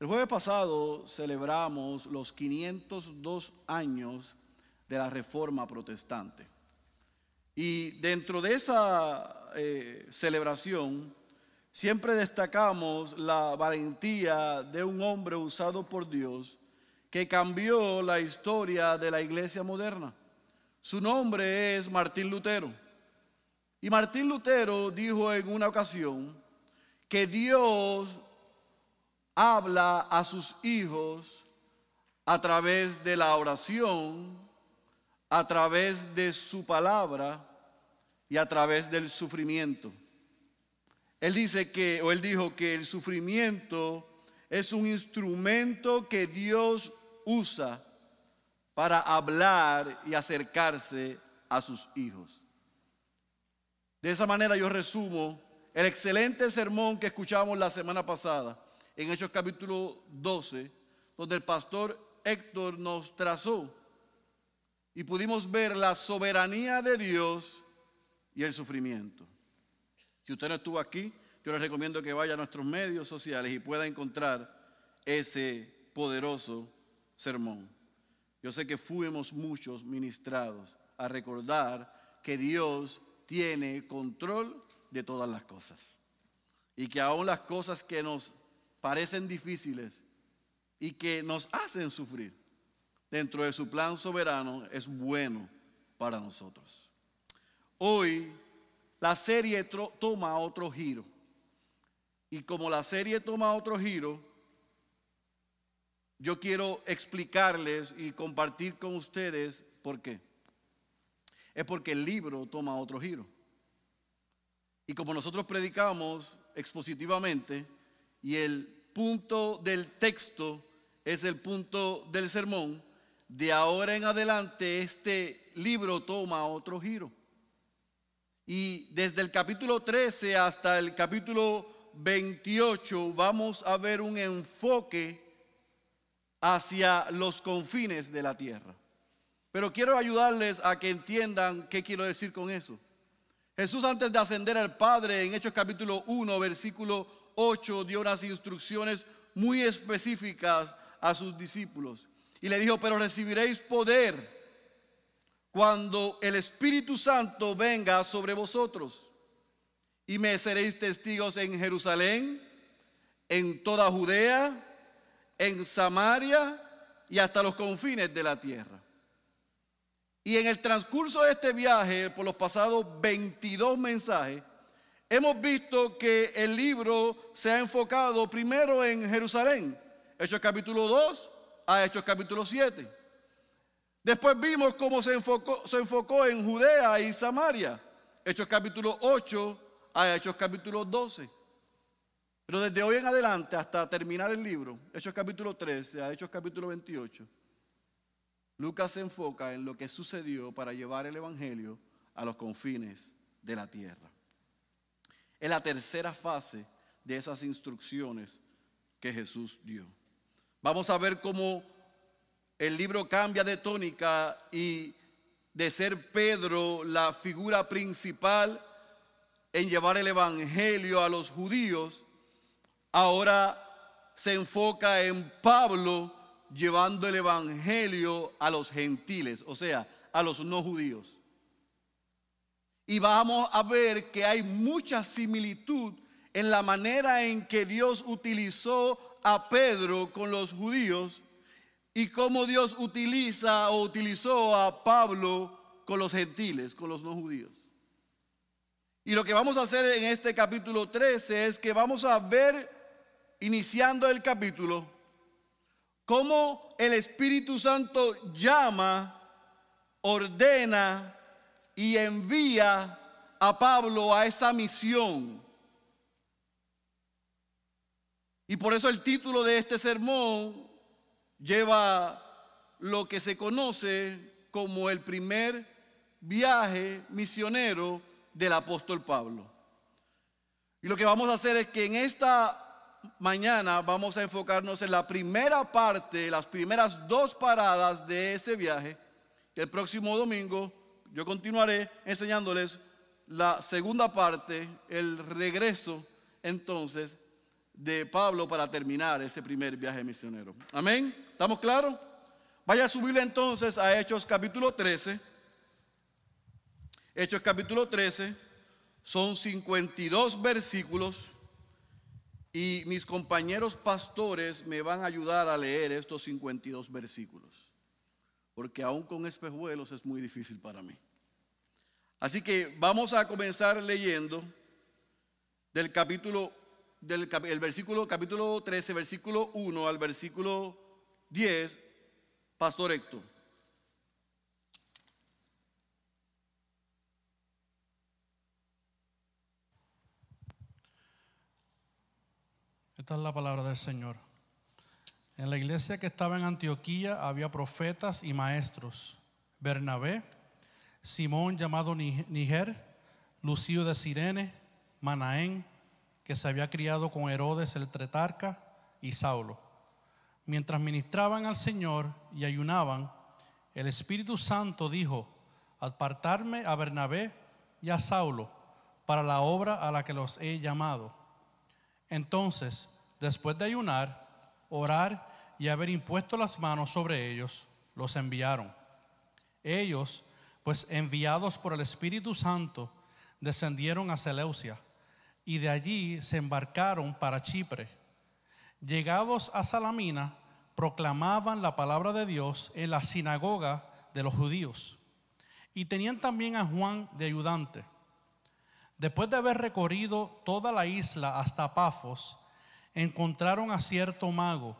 El jueves pasado celebramos los 502 años de la Reforma Protestante. Y dentro de esa eh, celebración, siempre destacamos la valentía de un hombre usado por Dios que cambió la historia de la iglesia moderna. Su nombre es Martín Lutero. Y Martín Lutero dijo en una ocasión que Dios habla a sus hijos a través de la oración, a través de su palabra y a través del sufrimiento. Él dice que, o él dijo que el sufrimiento es un instrumento que Dios usa para hablar y acercarse a sus hijos. De esa manera yo resumo el excelente sermón que escuchamos la semana pasada en Hechos capítulo 12, donde el pastor Héctor nos trazó y pudimos ver la soberanía de Dios y el sufrimiento. Si usted no estuvo aquí, yo les recomiendo que vaya a nuestros medios sociales y pueda encontrar ese poderoso sermón. Yo sé que fuimos muchos ministrados a recordar que Dios tiene control de todas las cosas y que aún las cosas que nos parecen difíciles y que nos hacen sufrir, dentro de su plan soberano es bueno para nosotros. Hoy la serie toma otro giro. Y como la serie toma otro giro, yo quiero explicarles y compartir con ustedes por qué. Es porque el libro toma otro giro. Y como nosotros predicamos expositivamente, y el punto del texto es el punto del sermón, de ahora en adelante este libro toma otro giro. Y desde el capítulo 13 hasta el capítulo 28 vamos a ver un enfoque hacia los confines de la tierra. Pero quiero ayudarles a que entiendan qué quiero decir con eso. Jesús antes de ascender al Padre en Hechos capítulo 1, versículo 8 dio unas instrucciones muy específicas a sus discípulos. Y le dijo, pero recibiréis poder cuando el Espíritu Santo venga sobre vosotros. Y me seréis testigos en Jerusalén, en toda Judea, en Samaria y hasta los confines de la tierra. Y en el transcurso de este viaje, por los pasados 22 mensajes, hemos visto que el libro se ha enfocado primero en Jerusalén, Hechos capítulo 2 a Hechos capítulo 7. Después vimos cómo se enfocó, se enfocó en Judea y Samaria, Hechos capítulo 8 a Hechos capítulo 12. Pero desde hoy en adelante hasta terminar el libro, Hechos capítulo 13 a Hechos capítulo 28, Lucas se enfoca en lo que sucedió para llevar el Evangelio a los confines de la tierra. Es la tercera fase de esas instrucciones que Jesús dio. Vamos a ver cómo el libro cambia de tónica y de ser Pedro la figura principal en llevar el Evangelio a los judíos, ahora se enfoca en Pablo llevando el Evangelio a los gentiles, o sea, a los no judíos y vamos a ver que hay mucha similitud en la manera en que Dios utilizó a Pedro con los judíos y cómo Dios utiliza o utilizó a Pablo con los gentiles, con los no judíos. Y lo que vamos a hacer en este capítulo 13 es que vamos a ver, iniciando el capítulo, cómo el Espíritu Santo llama, ordena, y envía a Pablo a esa misión. Y por eso el título de este sermón lleva lo que se conoce como el primer viaje misionero del apóstol Pablo. Y lo que vamos a hacer es que en esta mañana vamos a enfocarnos en la primera parte, las primeras dos paradas de ese viaje. El próximo domingo yo continuaré enseñándoles la segunda parte, el regreso entonces de Pablo para terminar ese primer viaje misionero. Amén. ¿Estamos claros? Vaya a subirle entonces a Hechos capítulo 13. Hechos capítulo 13 son 52 versículos y mis compañeros pastores me van a ayudar a leer estos 52 versículos porque aún con espejuelos es muy difícil para mí. Así que vamos a comenzar leyendo del capítulo, del versículo, capítulo 13, versículo 1 al versículo 10, Pastor Héctor. Esta es la palabra del Señor. En la iglesia que estaba en Antioquía había profetas y maestros, Bernabé, Simón llamado Niger, Lucio de Sirene, Manaén, que se había criado con Herodes el Tretarca, y Saulo. Mientras ministraban al Señor y ayunaban, el Espíritu Santo dijo, apartarme a Bernabé y a Saulo para la obra a la que los he llamado. Entonces, después de ayunar, orar y haber impuesto las manos sobre ellos, los enviaron. Ellos, pues enviados por el Espíritu Santo, descendieron a Seleucia y de allí se embarcaron para Chipre. Llegados a Salamina, proclamaban la palabra de Dios en la sinagoga de los judíos. Y tenían también a Juan de ayudante. Después de haber recorrido toda la isla hasta Pafos, encontraron a cierto mago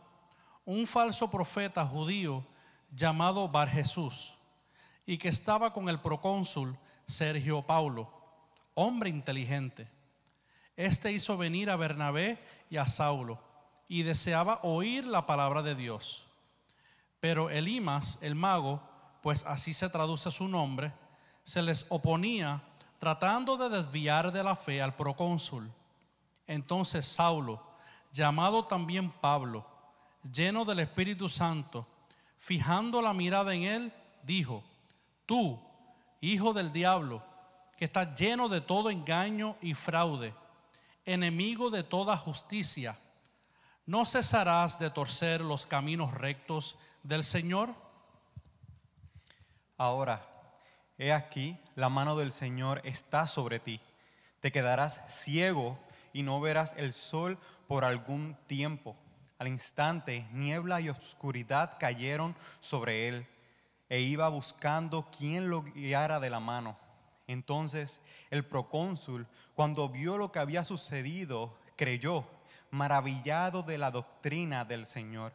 un falso profeta judío llamado Bar Jesús y que estaba con el procónsul Sergio Paulo, hombre inteligente. Este hizo venir a Bernabé y a Saulo y deseaba oír la palabra de Dios. Pero Elimas, el mago, pues así se traduce su nombre, se les oponía tratando de desviar de la fe al procónsul. Entonces Saulo, llamado también Pablo, lleno del Espíritu Santo, fijando la mirada en él, dijo, tú, hijo del diablo, que estás lleno de todo engaño y fraude, enemigo de toda justicia, ¿no cesarás de torcer los caminos rectos del Señor? Ahora, he aquí, la mano del Señor está sobre ti. Te quedarás ciego y no verás el sol por algún tiempo al instante, niebla y oscuridad cayeron sobre él e iba buscando quien lo guiara de la mano. Entonces el procónsul, cuando vio lo que había sucedido, creyó, maravillado de la doctrina del Señor.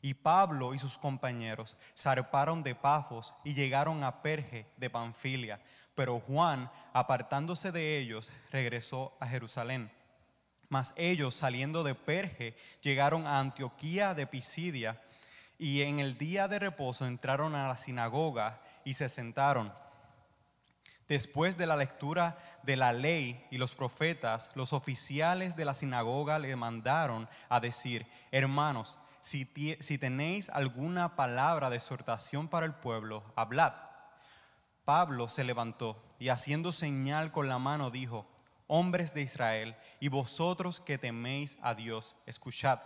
Y Pablo y sus compañeros zarparon de Pafos y llegaron a Perge de Panfilia. Pero Juan, apartándose de ellos, regresó a Jerusalén mas ellos, saliendo de Perge, llegaron a Antioquía de Pisidia y en el día de reposo entraron a la sinagoga y se sentaron. Después de la lectura de la ley y los profetas, los oficiales de la sinagoga le mandaron a decir, hermanos, si, si tenéis alguna palabra de exhortación para el pueblo, hablad. Pablo se levantó y haciendo señal con la mano dijo, hombres de Israel, y vosotros que teméis a Dios, escuchad.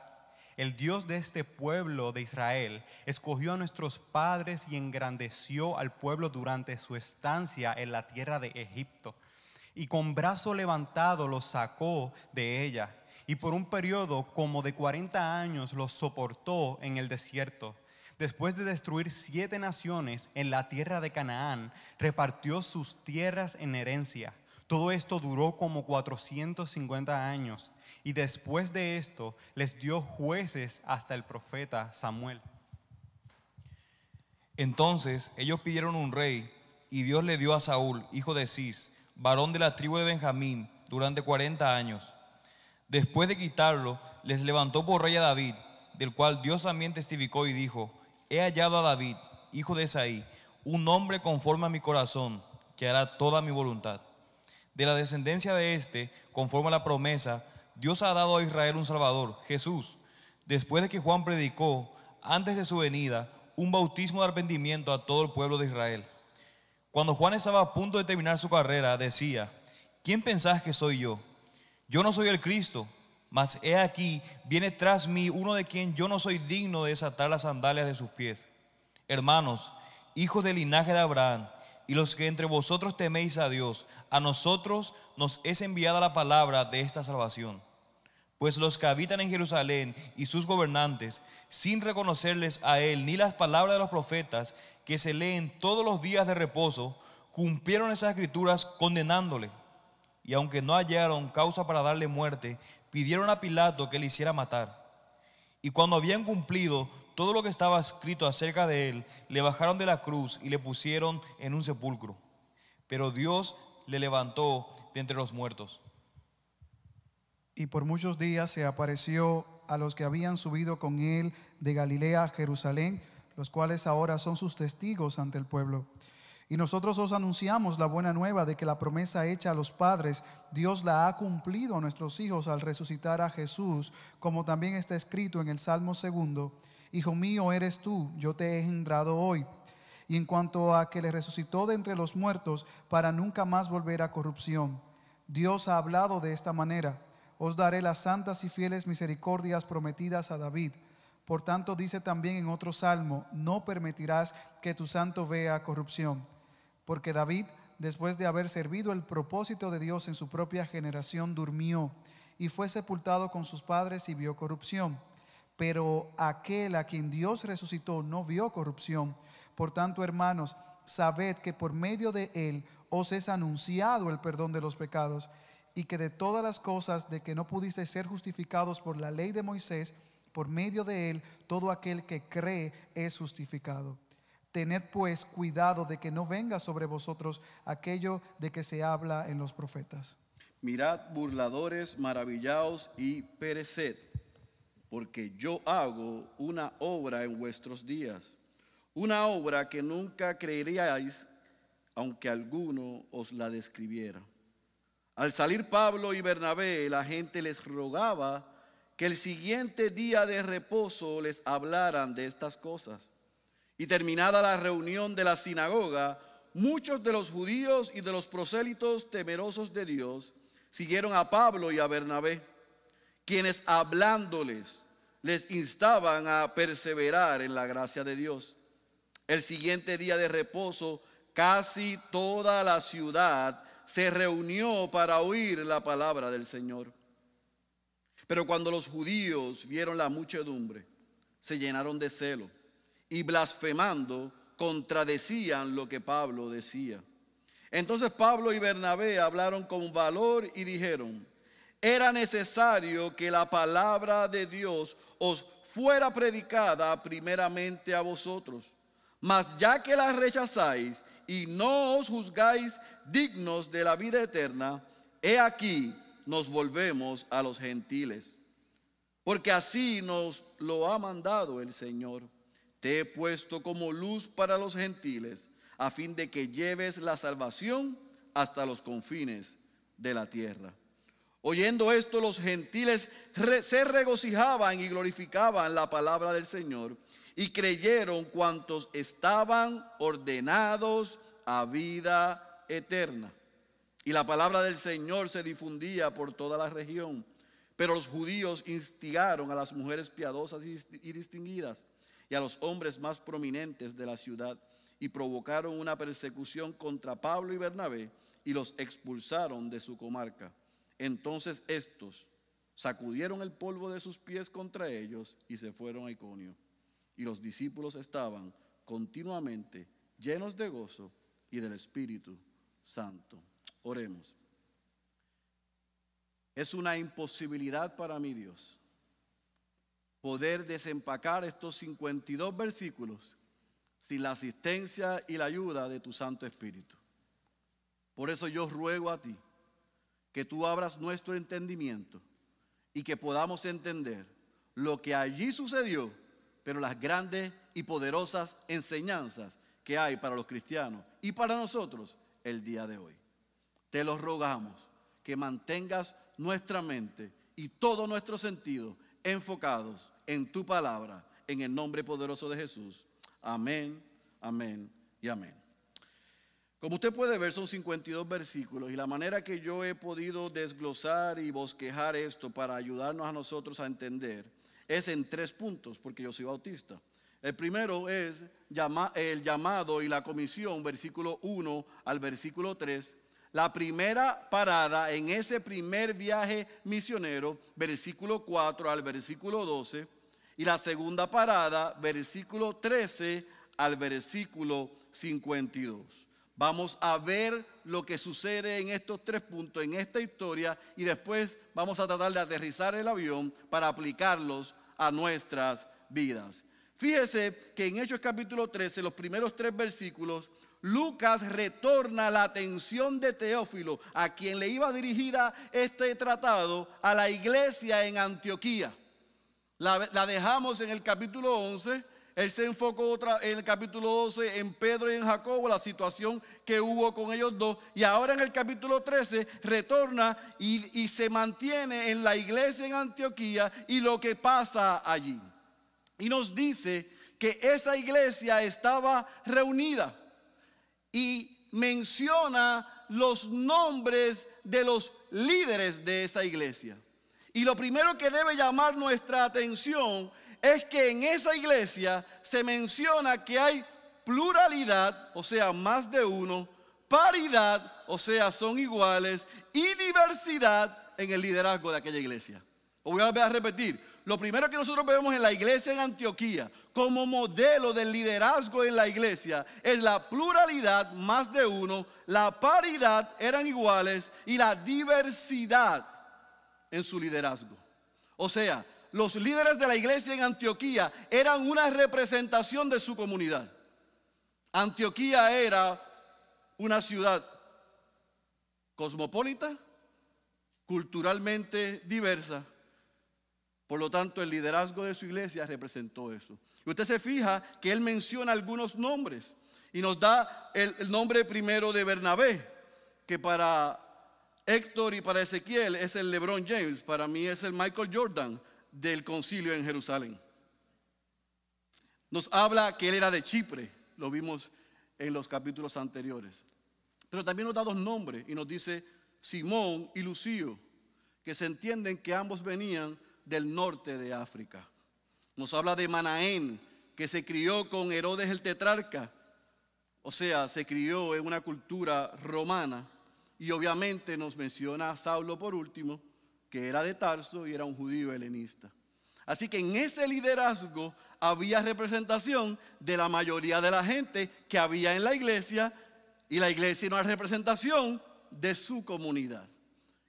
El Dios de este pueblo de Israel escogió a nuestros padres y engrandeció al pueblo durante su estancia en la tierra de Egipto. Y con brazo levantado los sacó de ella. Y por un periodo como de 40 años los soportó en el desierto. Después de destruir siete naciones en la tierra de Canaán, repartió sus tierras en herencia todo esto duró como 450 años y después de esto les dio jueces hasta el profeta Samuel. Entonces ellos pidieron un rey y Dios le dio a Saúl, hijo de Cis, varón de la tribu de Benjamín, durante 40 años. Después de quitarlo, les levantó por rey a David, del cual Dios también testificó y dijo, he hallado a David, hijo de Esaí, un hombre conforme a mi corazón, que hará toda mi voluntad de la descendencia de éste, conforme a la promesa, Dios ha dado a Israel un Salvador, Jesús. Después de que Juan predicó, antes de su venida, un bautismo de arrepentimiento a todo el pueblo de Israel. Cuando Juan estaba a punto de terminar su carrera, decía, ¿quién pensás que soy yo? Yo no soy el Cristo, mas he aquí, viene tras mí uno de quien yo no soy digno de desatar las sandalias de sus pies. Hermanos, hijos del linaje de Abraham, y los que entre vosotros teméis a Dios, a nosotros nos es enviada la palabra de esta salvación. Pues los que habitan en Jerusalén y sus gobernantes, sin reconocerles a Él ni las palabras de los profetas que se leen todos los días de reposo, cumplieron esas escrituras condenándole. Y aunque no hallaron causa para darle muerte, pidieron a Pilato que le hiciera matar. Y cuando habían cumplido todo lo que estaba escrito acerca de él, le bajaron de la cruz y le pusieron en un sepulcro. Pero Dios le levantó de entre los muertos. Y por muchos días se apareció a los que habían subido con él de Galilea a Jerusalén, los cuales ahora son sus testigos ante el pueblo. Y nosotros os anunciamos la buena nueva de que la promesa hecha a los padres, Dios la ha cumplido a nuestros hijos al resucitar a Jesús, como también está escrito en el Salmo segundo. Hijo mío eres tú, yo te he engendrado hoy. Y en cuanto a que le resucitó de entre los muertos para nunca más volver a corrupción, Dios ha hablado de esta manera, os daré las santas y fieles misericordias prometidas a David. Por tanto dice también en otro salmo, no permitirás que tu santo vea corrupción. Porque David, después de haber servido el propósito de Dios en su propia generación, durmió y fue sepultado con sus padres y vio corrupción pero aquel a quien Dios resucitó no vio corrupción. Por tanto, hermanos, sabed que por medio de él os es anunciado el perdón de los pecados y que de todas las cosas de que no pudisteis ser justificados por la ley de Moisés, por medio de él todo aquel que cree es justificado. Tened pues cuidado de que no venga sobre vosotros aquello de que se habla en los profetas. Mirad burladores, maravillaos y pereced porque yo hago una obra en vuestros días, una obra que nunca creeríais aunque alguno os la describiera. Al salir Pablo y Bernabé, la gente les rogaba que el siguiente día de reposo les hablaran de estas cosas. Y terminada la reunión de la sinagoga, muchos de los judíos y de los prosélitos temerosos de Dios siguieron a Pablo y a Bernabé quienes hablándoles les instaban a perseverar en la gracia de Dios. El siguiente día de reposo, casi toda la ciudad se reunió para oír la palabra del Señor. Pero cuando los judíos vieron la muchedumbre, se llenaron de celo y blasfemando contradecían lo que Pablo decía. Entonces Pablo y Bernabé hablaron con valor y dijeron, era necesario que la palabra de Dios os fuera predicada primeramente a vosotros. Mas ya que la rechazáis y no os juzgáis dignos de la vida eterna, he aquí nos volvemos a los gentiles. Porque así nos lo ha mandado el Señor. Te he puesto como luz para los gentiles, a fin de que lleves la salvación hasta los confines de la tierra. Oyendo esto, los gentiles se regocijaban y glorificaban la palabra del Señor y creyeron cuantos estaban ordenados a vida eterna. Y la palabra del Señor se difundía por toda la región. Pero los judíos instigaron a las mujeres piadosas y distinguidas y a los hombres más prominentes de la ciudad y provocaron una persecución contra Pablo y Bernabé y los expulsaron de su comarca. Entonces estos sacudieron el polvo de sus pies contra ellos y se fueron a Iconio. Y los discípulos estaban continuamente llenos de gozo y del Espíritu Santo. Oremos. Es una imposibilidad para mí, Dios poder desempacar estos 52 versículos sin la asistencia y la ayuda de tu Santo Espíritu. Por eso yo ruego a ti que tú abras nuestro entendimiento y que podamos entender lo que allí sucedió, pero las grandes y poderosas enseñanzas que hay para los cristianos y para nosotros el día de hoy. Te los rogamos que mantengas nuestra mente y todo nuestro sentido enfocados en tu palabra, en el nombre poderoso de Jesús. Amén, amén y amén. Como usted puede ver, son 52 versículos y la manera que yo he podido desglosar y bosquejar esto para ayudarnos a nosotros a entender es en tres puntos, porque yo soy bautista. El primero es el llamado y la comisión, versículo 1 al versículo 3. La primera parada en ese primer viaje misionero, versículo 4 al versículo 12. Y la segunda parada, versículo 13 al versículo 52. Vamos a ver lo que sucede en estos tres puntos, en esta historia, y después vamos a tratar de aterrizar el avión para aplicarlos a nuestras vidas. Fíjese que en Hechos capítulo 13, los primeros tres versículos, Lucas retorna la atención de Teófilo, a quien le iba dirigida este tratado, a la iglesia en Antioquía. La, dejamos en el capítulo 11 él se enfocó otra, en el capítulo 12 en Pedro y en Jacobo, la situación que hubo con ellos dos. Y ahora en el capítulo 13 retorna y, y se mantiene en la iglesia en Antioquía y lo que pasa allí. Y nos dice que esa iglesia estaba reunida y menciona los nombres de los líderes de esa iglesia. Y lo primero que debe llamar nuestra atención es que en esa iglesia se menciona que hay pluralidad, o sea, más de uno, paridad, o sea, son iguales, y diversidad en el liderazgo de aquella iglesia. O voy a a repetir, lo primero que nosotros vemos en la iglesia en Antioquía como modelo del liderazgo en la iglesia es la pluralidad, más de uno, la paridad, eran iguales, y la diversidad en su liderazgo. O sea, los líderes de la iglesia en Antioquía eran una representación de su comunidad. Antioquía era una ciudad cosmopolita, culturalmente diversa. Por lo tanto, el liderazgo de su iglesia representó eso. Y usted se fija que él menciona algunos nombres y nos da el, nombre primero de Bernabé, que para Héctor y para Ezequiel es el LeBron James, para mí es el Michael Jordan, del concilio en Jerusalén. Nos habla que él era de Chipre, lo vimos en los capítulos anteriores. Pero también nos da dos nombres y nos dice Simón y Lucio, que se entienden que ambos venían del norte de África. Nos habla de Manaén, que se crió con Herodes el tetrarca, o sea, se crió en una cultura romana. Y obviamente nos menciona a Saulo por último, que era de Tarso y era un judío helenista. Así que en ese liderazgo había representación de la mayoría de la gente que había en la iglesia y la iglesia no una representación de su comunidad.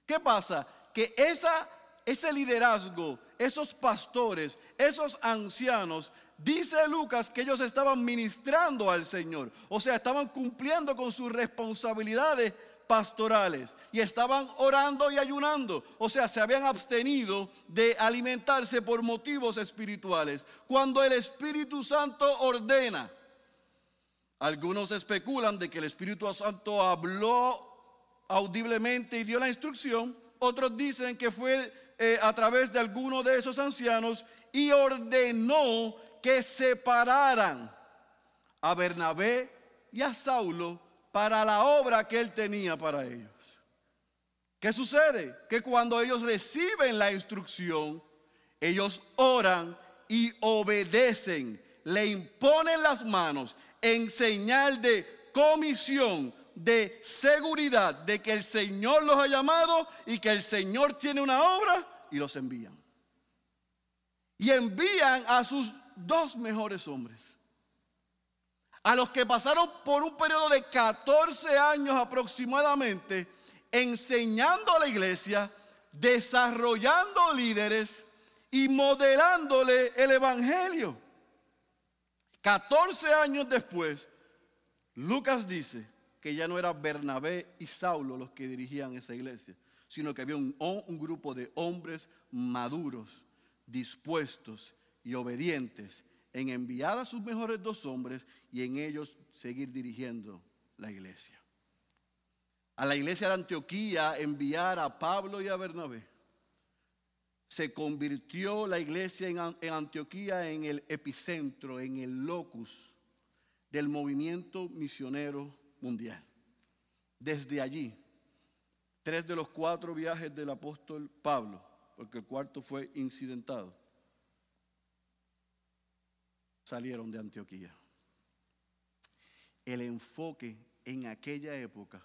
¿Qué pasa? Que esa, ese liderazgo, esos pastores, esos ancianos, dice Lucas que ellos estaban ministrando al Señor, o sea, estaban cumpliendo con sus responsabilidades pastorales y estaban orando y ayunando. O sea, se habían abstenido de alimentarse por motivos espirituales. Cuando el Espíritu Santo ordena, algunos especulan de que el Espíritu Santo habló audiblemente y dio la instrucción. Otros dicen que fue eh, a través de alguno de esos ancianos y ordenó que separaran a Bernabé y a Saulo para la obra que él tenía para ellos. ¿Qué sucede? Que cuando ellos reciben la instrucción, ellos oran y obedecen, le imponen las manos en señal de comisión, de seguridad, de que el Señor los ha llamado y que el Señor tiene una obra y los envían. Y envían a sus dos mejores hombres a los que pasaron por un periodo de 14 años aproximadamente enseñando a la iglesia, desarrollando líderes y modelándole el Evangelio. 14 años después, Lucas dice que ya no era Bernabé y Saulo los que dirigían esa iglesia, sino que había un, un grupo de hombres maduros, dispuestos y obedientes en enviar a sus mejores dos hombres y en ellos seguir dirigiendo la iglesia. A la iglesia de Antioquía enviar a Pablo y a Bernabé. Se convirtió la iglesia en Antioquía en el epicentro, en el locus del movimiento misionero mundial. Desde allí, tres de los cuatro viajes del apóstol Pablo, porque el cuarto fue incidentado, salieron de Antioquía. El enfoque en aquella época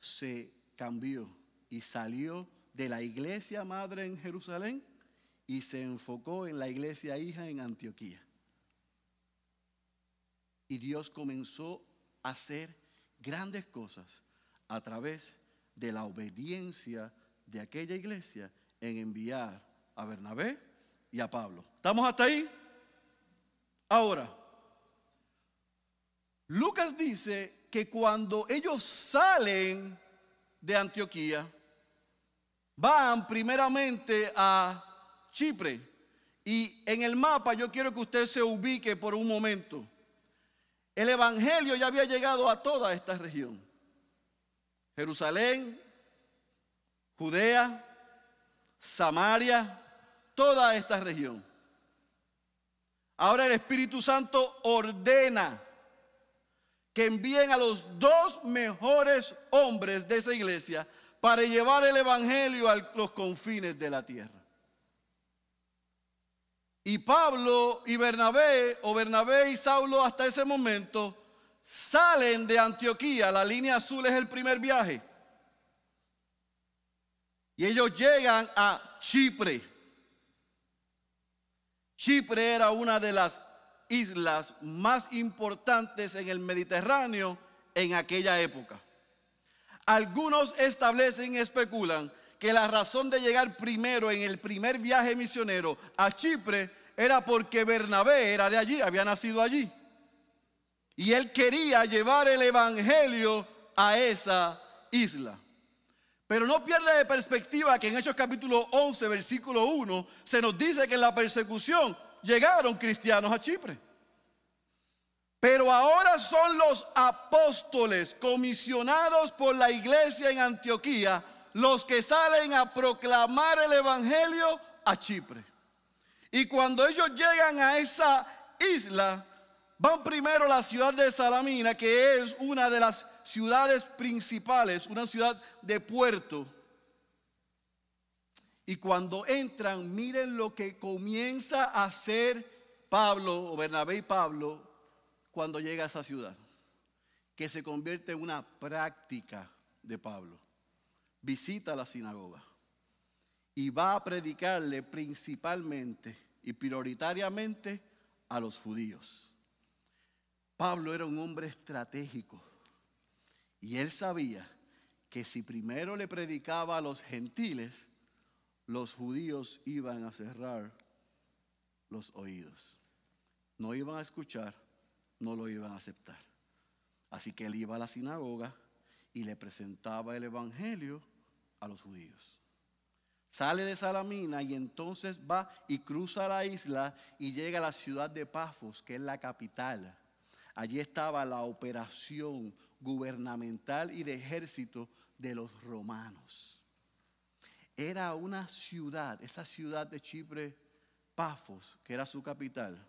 se cambió y salió de la iglesia madre en Jerusalén y se enfocó en la iglesia hija en Antioquía. Y Dios comenzó a hacer grandes cosas a través de la obediencia de aquella iglesia en enviar a Bernabé y a Pablo. ¿Estamos hasta ahí? Ahora, Lucas dice que cuando ellos salen de Antioquía, van primeramente a Chipre. Y en el mapa yo quiero que usted se ubique por un momento. El Evangelio ya había llegado a toda esta región. Jerusalén, Judea, Samaria, toda esta región. Ahora el Espíritu Santo ordena que envíen a los dos mejores hombres de esa iglesia para llevar el Evangelio a los confines de la tierra. Y Pablo y Bernabé, o Bernabé y Saulo hasta ese momento, salen de Antioquía. La línea azul es el primer viaje. Y ellos llegan a Chipre. Chipre era una de las islas más importantes en el Mediterráneo en aquella época. Algunos establecen y especulan que la razón de llegar primero en el primer viaje misionero a Chipre era porque Bernabé era de allí, había nacido allí. Y él quería llevar el Evangelio a esa isla. Pero no pierde de perspectiva que en Hechos capítulo 11, versículo 1, se nos dice que en la persecución llegaron cristianos a Chipre. Pero ahora son los apóstoles comisionados por la iglesia en Antioquía los que salen a proclamar el Evangelio a Chipre. Y cuando ellos llegan a esa isla, van primero a la ciudad de Salamina, que es una de las ciudades principales, una ciudad de puerto. Y cuando entran, miren lo que comienza a hacer Pablo, o Bernabé y Pablo, cuando llega a esa ciudad, que se convierte en una práctica de Pablo. Visita la sinagoga y va a predicarle principalmente y prioritariamente a los judíos. Pablo era un hombre estratégico. Y él sabía que si primero le predicaba a los gentiles, los judíos iban a cerrar los oídos. No iban a escuchar, no lo iban a aceptar. Así que él iba a la sinagoga y le presentaba el Evangelio a los judíos. Sale de Salamina y entonces va y cruza la isla y llega a la ciudad de Pafos, que es la capital. Allí estaba la operación gubernamental y de ejército de los romanos. Era una ciudad, esa ciudad de Chipre, Pafos, que era su capital,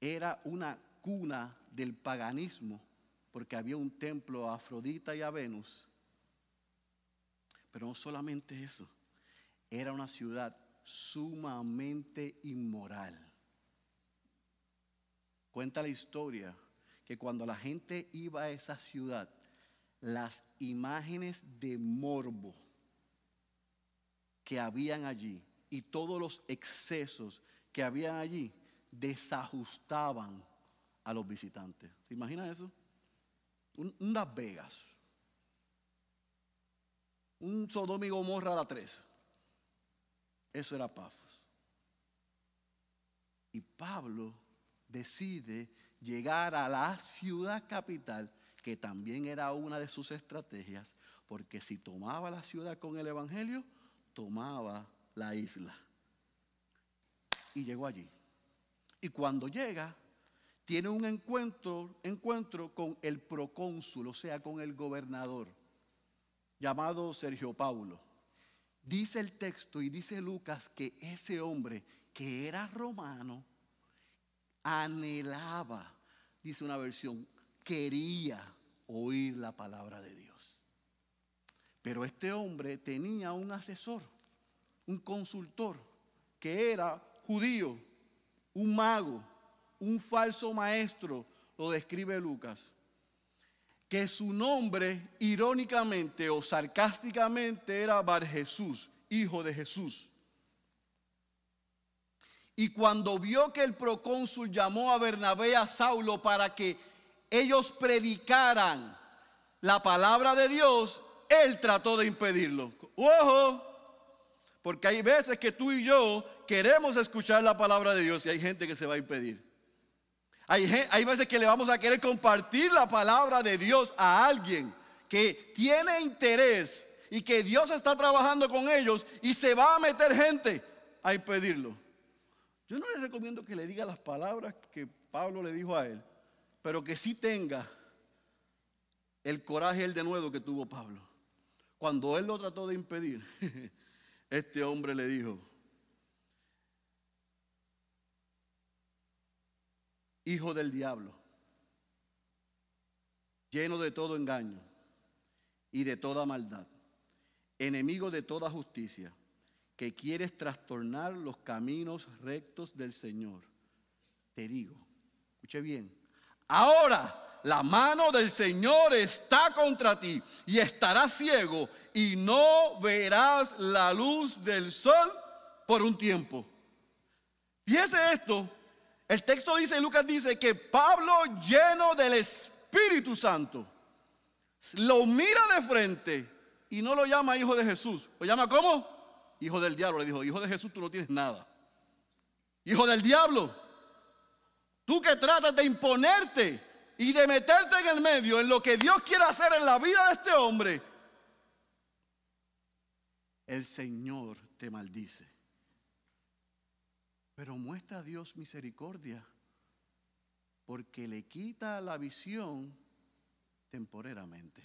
era una cuna del paganismo, porque había un templo a Afrodita y a Venus. Pero no solamente eso, era una ciudad sumamente inmoral. Cuenta la historia que cuando la gente iba a esa ciudad, las imágenes de morbo que habían allí y todos los excesos que habían allí desajustaban a los visitantes. ¿Se imagina eso? Un, Las Vegas. Un Sodoma y Gomorra a la 3. Eso era Pafos. Y Pablo decide llegar a la ciudad capital, que también era una de sus estrategias, porque si tomaba la ciudad con el Evangelio, tomaba la isla. Y llegó allí. Y cuando llega, tiene un encuentro, encuentro con el procónsul, o sea, con el gobernador, llamado Sergio Paulo. Dice el texto y dice Lucas que ese hombre que era romano, anhelaba, dice una versión, quería oír la palabra de Dios. Pero este hombre tenía un asesor, un consultor, que era judío, un mago, un falso maestro, lo describe Lucas, que su nombre irónicamente o sarcásticamente era Bar Jesús, hijo de Jesús. Y cuando vio que el procónsul llamó a Bernabé y a Saulo para que ellos predicaran la palabra de Dios, él trató de impedirlo. ¡Ojo! Porque hay veces que tú y yo queremos escuchar la palabra de Dios y hay gente que se va a impedir. Hay, hay, veces que le vamos a querer compartir la palabra de Dios a alguien que tiene interés y que Dios está trabajando con ellos y se va a meter gente a impedirlo. Yo no le recomiendo que le diga las palabras que Pablo le dijo a él, pero que sí tenga el coraje, el de nuevo que tuvo Pablo. Cuando él lo trató de impedir, este hombre le dijo, hijo del diablo, lleno de todo engaño y de toda maldad, enemigo de toda justicia que quieres trastornar los caminos rectos del Señor. Te digo, escuche bien, ahora la mano del Señor está contra ti y estarás ciego y no verás la luz del sol por un tiempo. Fíjese esto, el texto dice, Lucas dice que Pablo lleno del Espíritu Santo, lo mira de frente y no lo llama hijo de Jesús, lo llama cómo? hijo del diablo, le dijo, hijo de Jesús, tú no tienes nada. Hijo del diablo, tú que tratas de imponerte y de meterte en el medio, en lo que Dios quiere hacer en la vida de este hombre, el Señor te maldice. Pero muestra a Dios misericordia, porque le quita la visión temporeramente.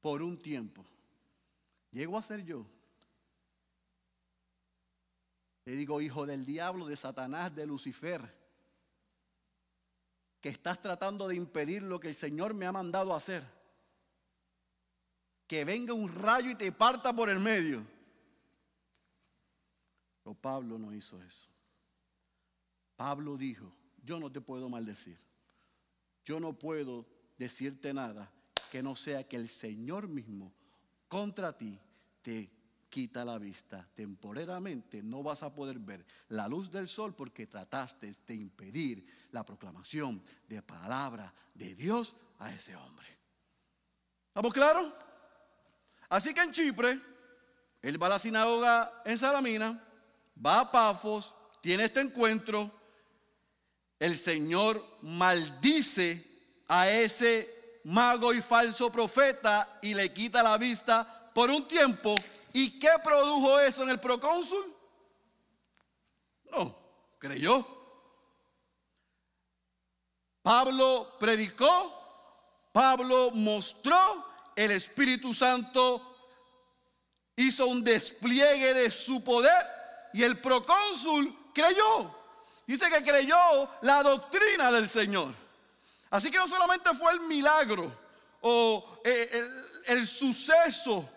por un tiempo. Llego a ser yo. Te digo, hijo del diablo, de Satanás, de Lucifer, que estás tratando de impedir lo que el Señor me ha mandado hacer. Que venga un rayo y te parta por el medio. Pero Pablo no hizo eso. Pablo dijo, yo no te puedo maldecir. Yo no puedo decirte nada que no sea que el Señor mismo contra ti te quita la vista. Temporalmente no vas a poder ver la luz del sol porque trataste de impedir la proclamación de palabra de Dios a ese hombre. ¿Estamos claros? Así que en Chipre, él va a la sinagoga en Salamina, va a Pafos, tiene este encuentro, el Señor maldice a ese mago y falso profeta y le quita la vista por un tiempo. ¿Y qué produjo eso en el procónsul? No, creyó. Pablo predicó, Pablo mostró, el Espíritu Santo hizo un despliegue de su poder y el procónsul creyó. Dice que creyó la doctrina del Señor. Así que no solamente fue el milagro o eh, el, suceso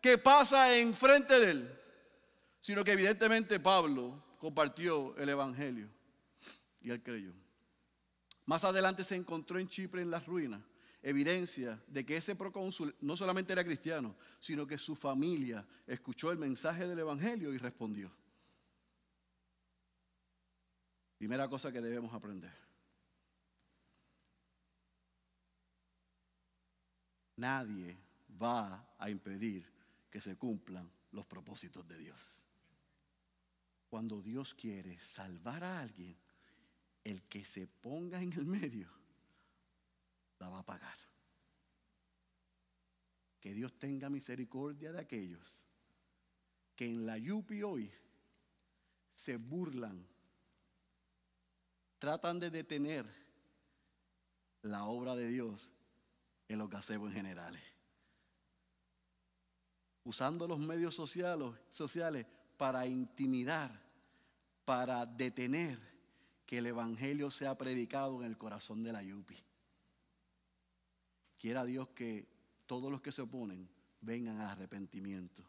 que pasa enfrente de él, sino que evidentemente Pablo compartió el Evangelio y él creyó. Más adelante se encontró en Chipre en las ruinas evidencia de que ese procónsul no solamente era cristiano, sino que su familia escuchó el mensaje del Evangelio y respondió. Primera cosa que debemos aprender. nadie va a impedir que se cumplan los propósitos de Dios. Cuando Dios quiere salvar a alguien, el que se ponga en el medio la va a pagar. Que Dios tenga misericordia de aquellos que en la Yupi hoy se burlan, tratan de detener la obra de Dios en los gazebos en generales. Usando los medios sociales para intimidar, para detener que el Evangelio sea predicado en el corazón de la Yupi. Quiera Dios que todos los que se oponen vengan al arrepentimiento,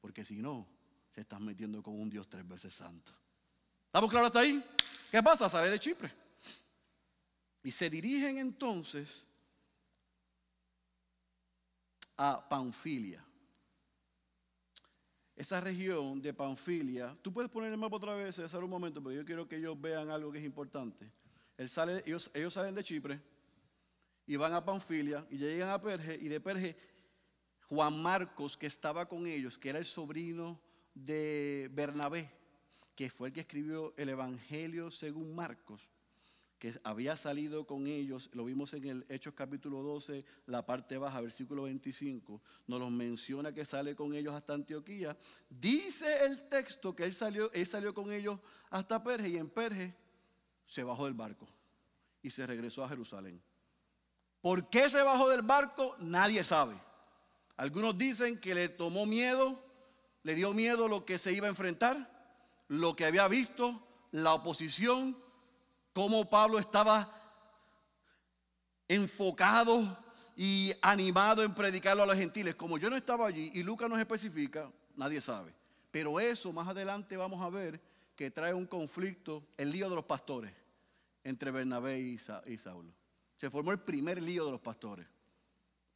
porque si no, se están metiendo con un Dios tres veces santo. ¿Estamos claros hasta ahí? ¿Qué pasa? Sale de Chipre. Y se dirigen entonces a Panfilia. Esa región de Panfilia, tú puedes poner el mapa otra vez, un momento, pero yo quiero que ellos vean algo que es importante. sale, ellos, ellos salen de Chipre y van a Panfilia y llegan a Perge y de Perge Juan Marcos, que estaba con ellos, que era el sobrino de Bernabé, que fue el que escribió el Evangelio según Marcos, que había salido con ellos, lo vimos en el Hechos capítulo 12, la parte baja, versículo 25, nos los menciona que sale con ellos hasta Antioquía. Dice el texto que él salió, él salió con ellos hasta Perge y en Perge se bajó del barco y se regresó a Jerusalén. ¿Por qué se bajó del barco? Nadie sabe. Algunos dicen que le tomó miedo, le dio miedo lo que se iba a enfrentar, lo que había visto, la oposición cómo Pablo estaba enfocado y animado en predicarlo a los gentiles. Como yo no estaba allí y Lucas nos especifica, nadie sabe. Pero eso más adelante vamos a ver que trae un conflicto, el lío de los pastores, entre Bernabé y, Saulo. Se formó el primer lío de los pastores,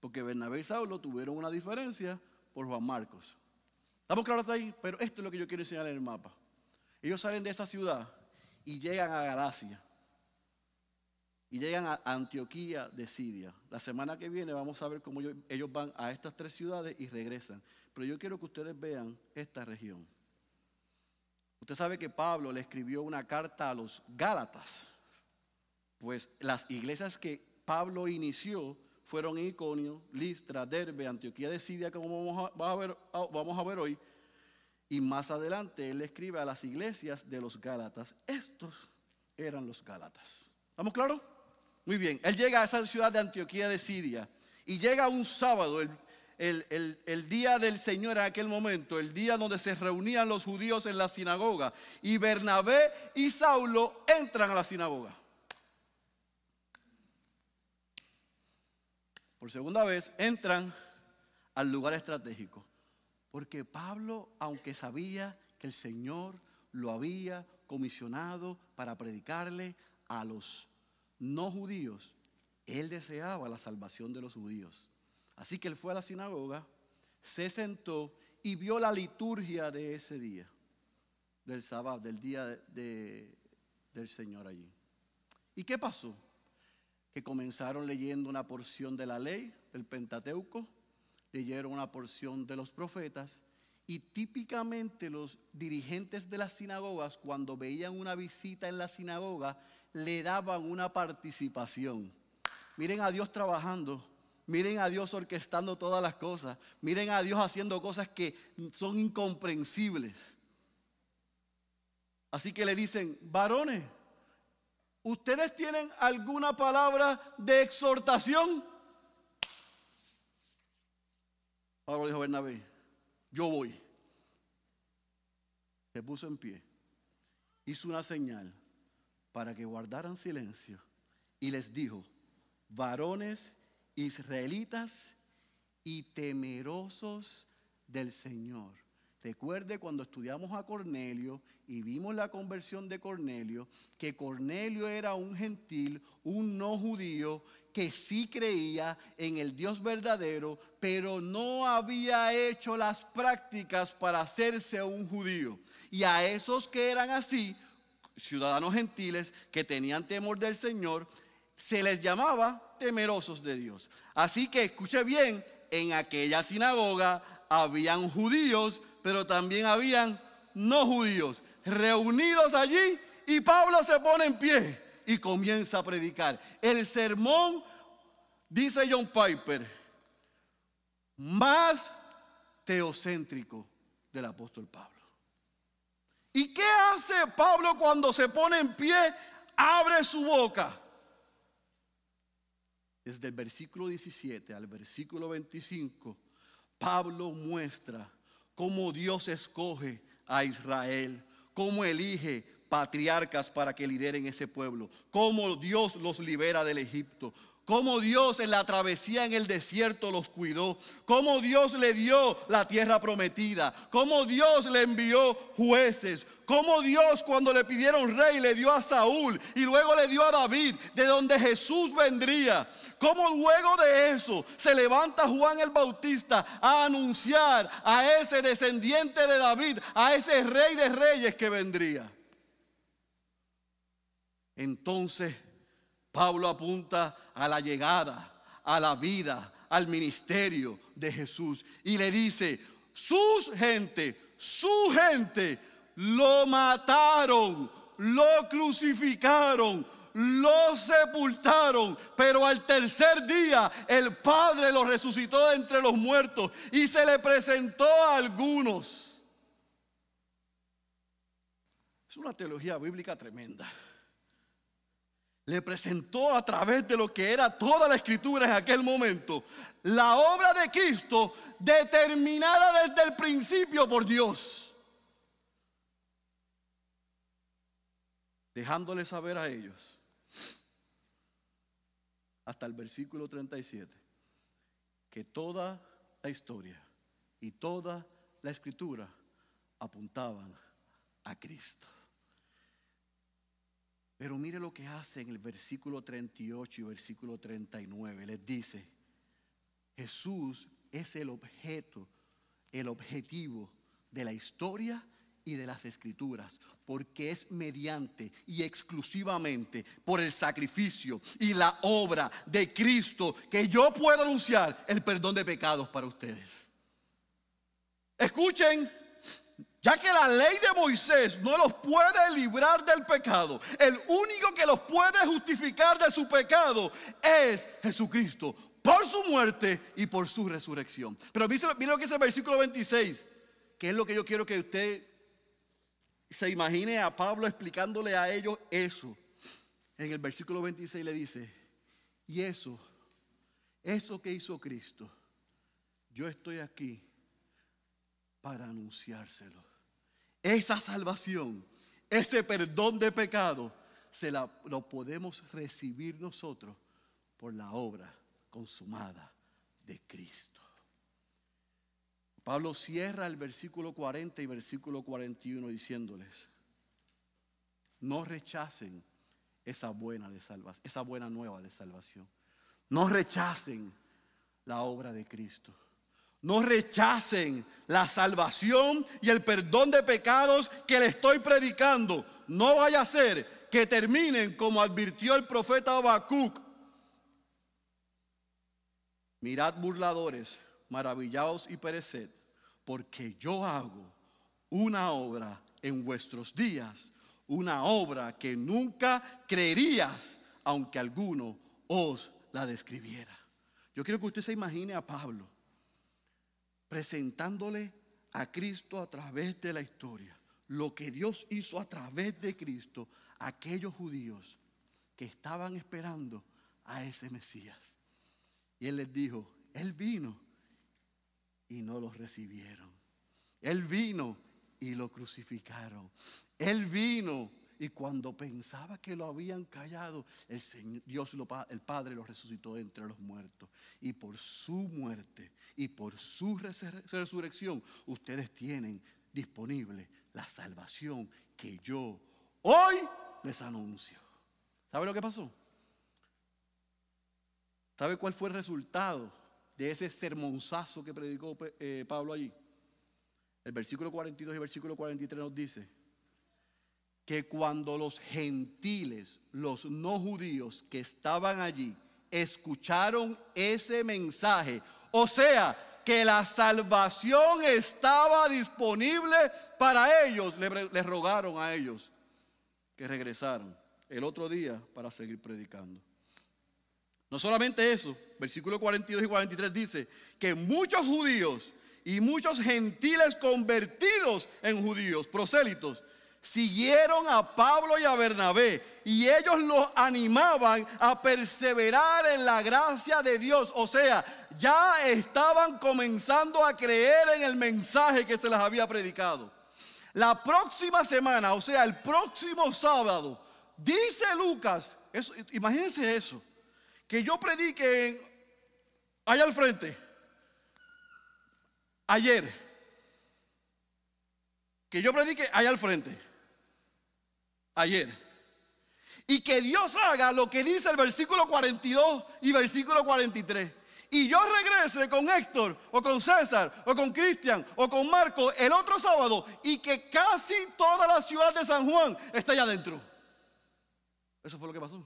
porque Bernabé y Saulo tuvieron una diferencia por Juan Marcos. ¿Estamos claros hasta ahí? Pero esto es lo que yo quiero enseñar en el mapa. Ellos salen de esa ciudad y llegan a Galacia y llegan a Antioquía de Siria. La semana que viene vamos a ver cómo ellos van a estas tres ciudades y regresan. Pero yo quiero que ustedes vean esta región. Usted sabe que Pablo le escribió una carta a los Gálatas. Pues las iglesias que Pablo inició fueron Iconio, Listra, Derbe, Antioquía de Siria, como vamos a, ver, vamos a ver hoy. Y más adelante él escribe a las iglesias de los Gálatas. Estos eran los Gálatas. ¿Estamos claros? Muy bien, él llega a esa ciudad de Antioquía de Siria y llega un sábado, el, día del Señor en aquel momento, el día donde se reunían los judíos en la sinagoga. Y Bernabé y Saulo entran a la sinagoga. Por segunda vez entran al lugar estratégico. Porque Pablo, aunque sabía que el Señor lo había comisionado para predicarle a los no judíos, él deseaba la salvación de los judíos. Así que él fue a la sinagoga, se sentó y vio la liturgia de ese día, del sábado, del día del Señor allí. ¿Y qué pasó? Que comenzaron leyendo una porción de la ley, el Pentateuco, leyeron una porción de los profetas y típicamente los dirigentes de las sinagogas, cuando veían una visita en la sinagoga, le daban una participación. Miren a Dios trabajando. Miren a Dios orquestando todas las cosas. Miren a Dios haciendo cosas que son incomprensibles. Así que le dicen, varones, ¿ustedes tienen alguna palabra de exhortación? Pablo dijo, Bernabé, yo voy. Se puso en pie, hizo una señal para que guardaran silencio y les dijo, varones israelitas y temerosos del Señor. Recuerde cuando estudiamos a Cornelio y vimos la conversión de Cornelio, que Cornelio era un gentil, un no judío, que sí creía en el Dios verdadero, pero no había hecho las prácticas para hacerse un judío. Y a esos que eran así, ciudadanos gentiles que tenían temor del Señor, se les llamaba temerosos de Dios. Así que escuche bien, en aquella sinagoga habían judíos, pero también habían no judíos, reunidos allí y Pablo se pone en pie y comienza a predicar. El sermón, dice John Piper, más teocéntrico del apóstol Pablo. ¿Y qué hace Pablo cuando se pone en pie? Abre su boca. Desde el versículo 17 al versículo 25, Pablo muestra cómo Dios escoge a Israel, cómo elige patriarcas para que lideren ese pueblo, cómo Dios los libera del Egipto, Cómo Dios en la travesía en el desierto los cuidó. Cómo Dios le dio la tierra prometida. Cómo Dios le envió jueces. Cómo Dios cuando le pidieron rey le dio a Saúl y luego le dio a David, de donde Jesús vendría. Cómo luego de eso se levanta Juan el Bautista a anunciar a ese descendiente de David, a ese rey de reyes que vendría. Entonces Pablo apunta a la llegada, a la vida, al ministerio de Jesús y le dice, sus gente, su gente, lo mataron, lo crucificaron, lo sepultaron, pero al tercer día el Padre lo resucitó de entre los muertos y se le presentó a algunos. Es una teología bíblica tremenda le presentó a través de lo que era toda la escritura en aquel momento, la obra de Cristo determinada desde el principio por Dios. Dejándole saber a ellos, hasta el versículo 37, que toda la historia y toda la escritura apuntaban a Cristo. Pero mire lo que hace en el versículo 38 y versículo 39. Les dice, Jesús es el objeto, el objetivo de la historia y de las escrituras, porque es mediante y exclusivamente por el sacrificio y la obra de Cristo que yo puedo anunciar el perdón de pecados para ustedes. Escuchen, ya que la ley de Moisés no los puede librar del pecado, el único que los puede justificar de su pecado es Jesucristo, por su muerte y por su resurrección. Pero mire lo que dice el versículo 26, que es lo que yo quiero que usted se imagine a Pablo explicándole a ellos eso. En el versículo 26 le dice, y eso, eso que hizo Cristo, yo estoy aquí para anunciárselo esa salvación, ese perdón de pecado, se la, lo podemos recibir nosotros por la obra consumada de Cristo. Pablo cierra el versículo 40 y versículo 41 diciéndoles, no rechacen esa buena, de salvas, esa buena nueva de salvación. No rechacen la obra de Cristo. No rechacen la salvación y el perdón de pecados que le estoy predicando. No vaya a ser que terminen como advirtió el profeta Habacuc. Mirad burladores, maravillaos y pereced, porque yo hago una obra en vuestros días, una obra que nunca creerías, aunque alguno os la describiera. Yo quiero que usted se imagine a Pablo presentándole a Cristo a través de la historia, lo que Dios hizo a través de Cristo aquellos judíos que estaban esperando a ese Mesías. Y Él les dijo, Él vino y no los recibieron. Él vino y lo crucificaron. Él vino y cuando pensaba que lo habían callado, el Señor, Dios, el Padre, lo resucitó entre los muertos. Y por su muerte y por su resurrección, ustedes tienen disponible la salvación que yo hoy les anuncio. ¿Sabe lo que pasó? ¿Sabe cuál fue el resultado de ese sermonzazo que predicó eh, Pablo allí? El versículo 42 y el versículo 43 nos dice, que cuando los gentiles, los no judíos que estaban allí, escucharon ese mensaje, o sea, que la salvación estaba disponible para ellos, le, rogaron a ellos que regresaron el otro día para seguir predicando. No solamente eso, versículo 42 y 43 dice que muchos judíos y muchos gentiles convertidos en judíos, prosélitos, siguieron a Pablo y a Bernabé y ellos los animaban a perseverar en la gracia de Dios. O sea, ya estaban comenzando a creer en el mensaje que se les había predicado. La próxima semana, o sea, el próximo sábado, dice Lucas, imagínense eso, que yo predique allá al frente, ayer, que yo predique allá al frente ayer. Y que Dios haga lo que dice el versículo 42 y versículo 43. Y yo regrese con Héctor o con César o con Cristian o con Marco el otro sábado y que casi toda la ciudad de San Juan esté allá adentro. Eso fue lo que pasó.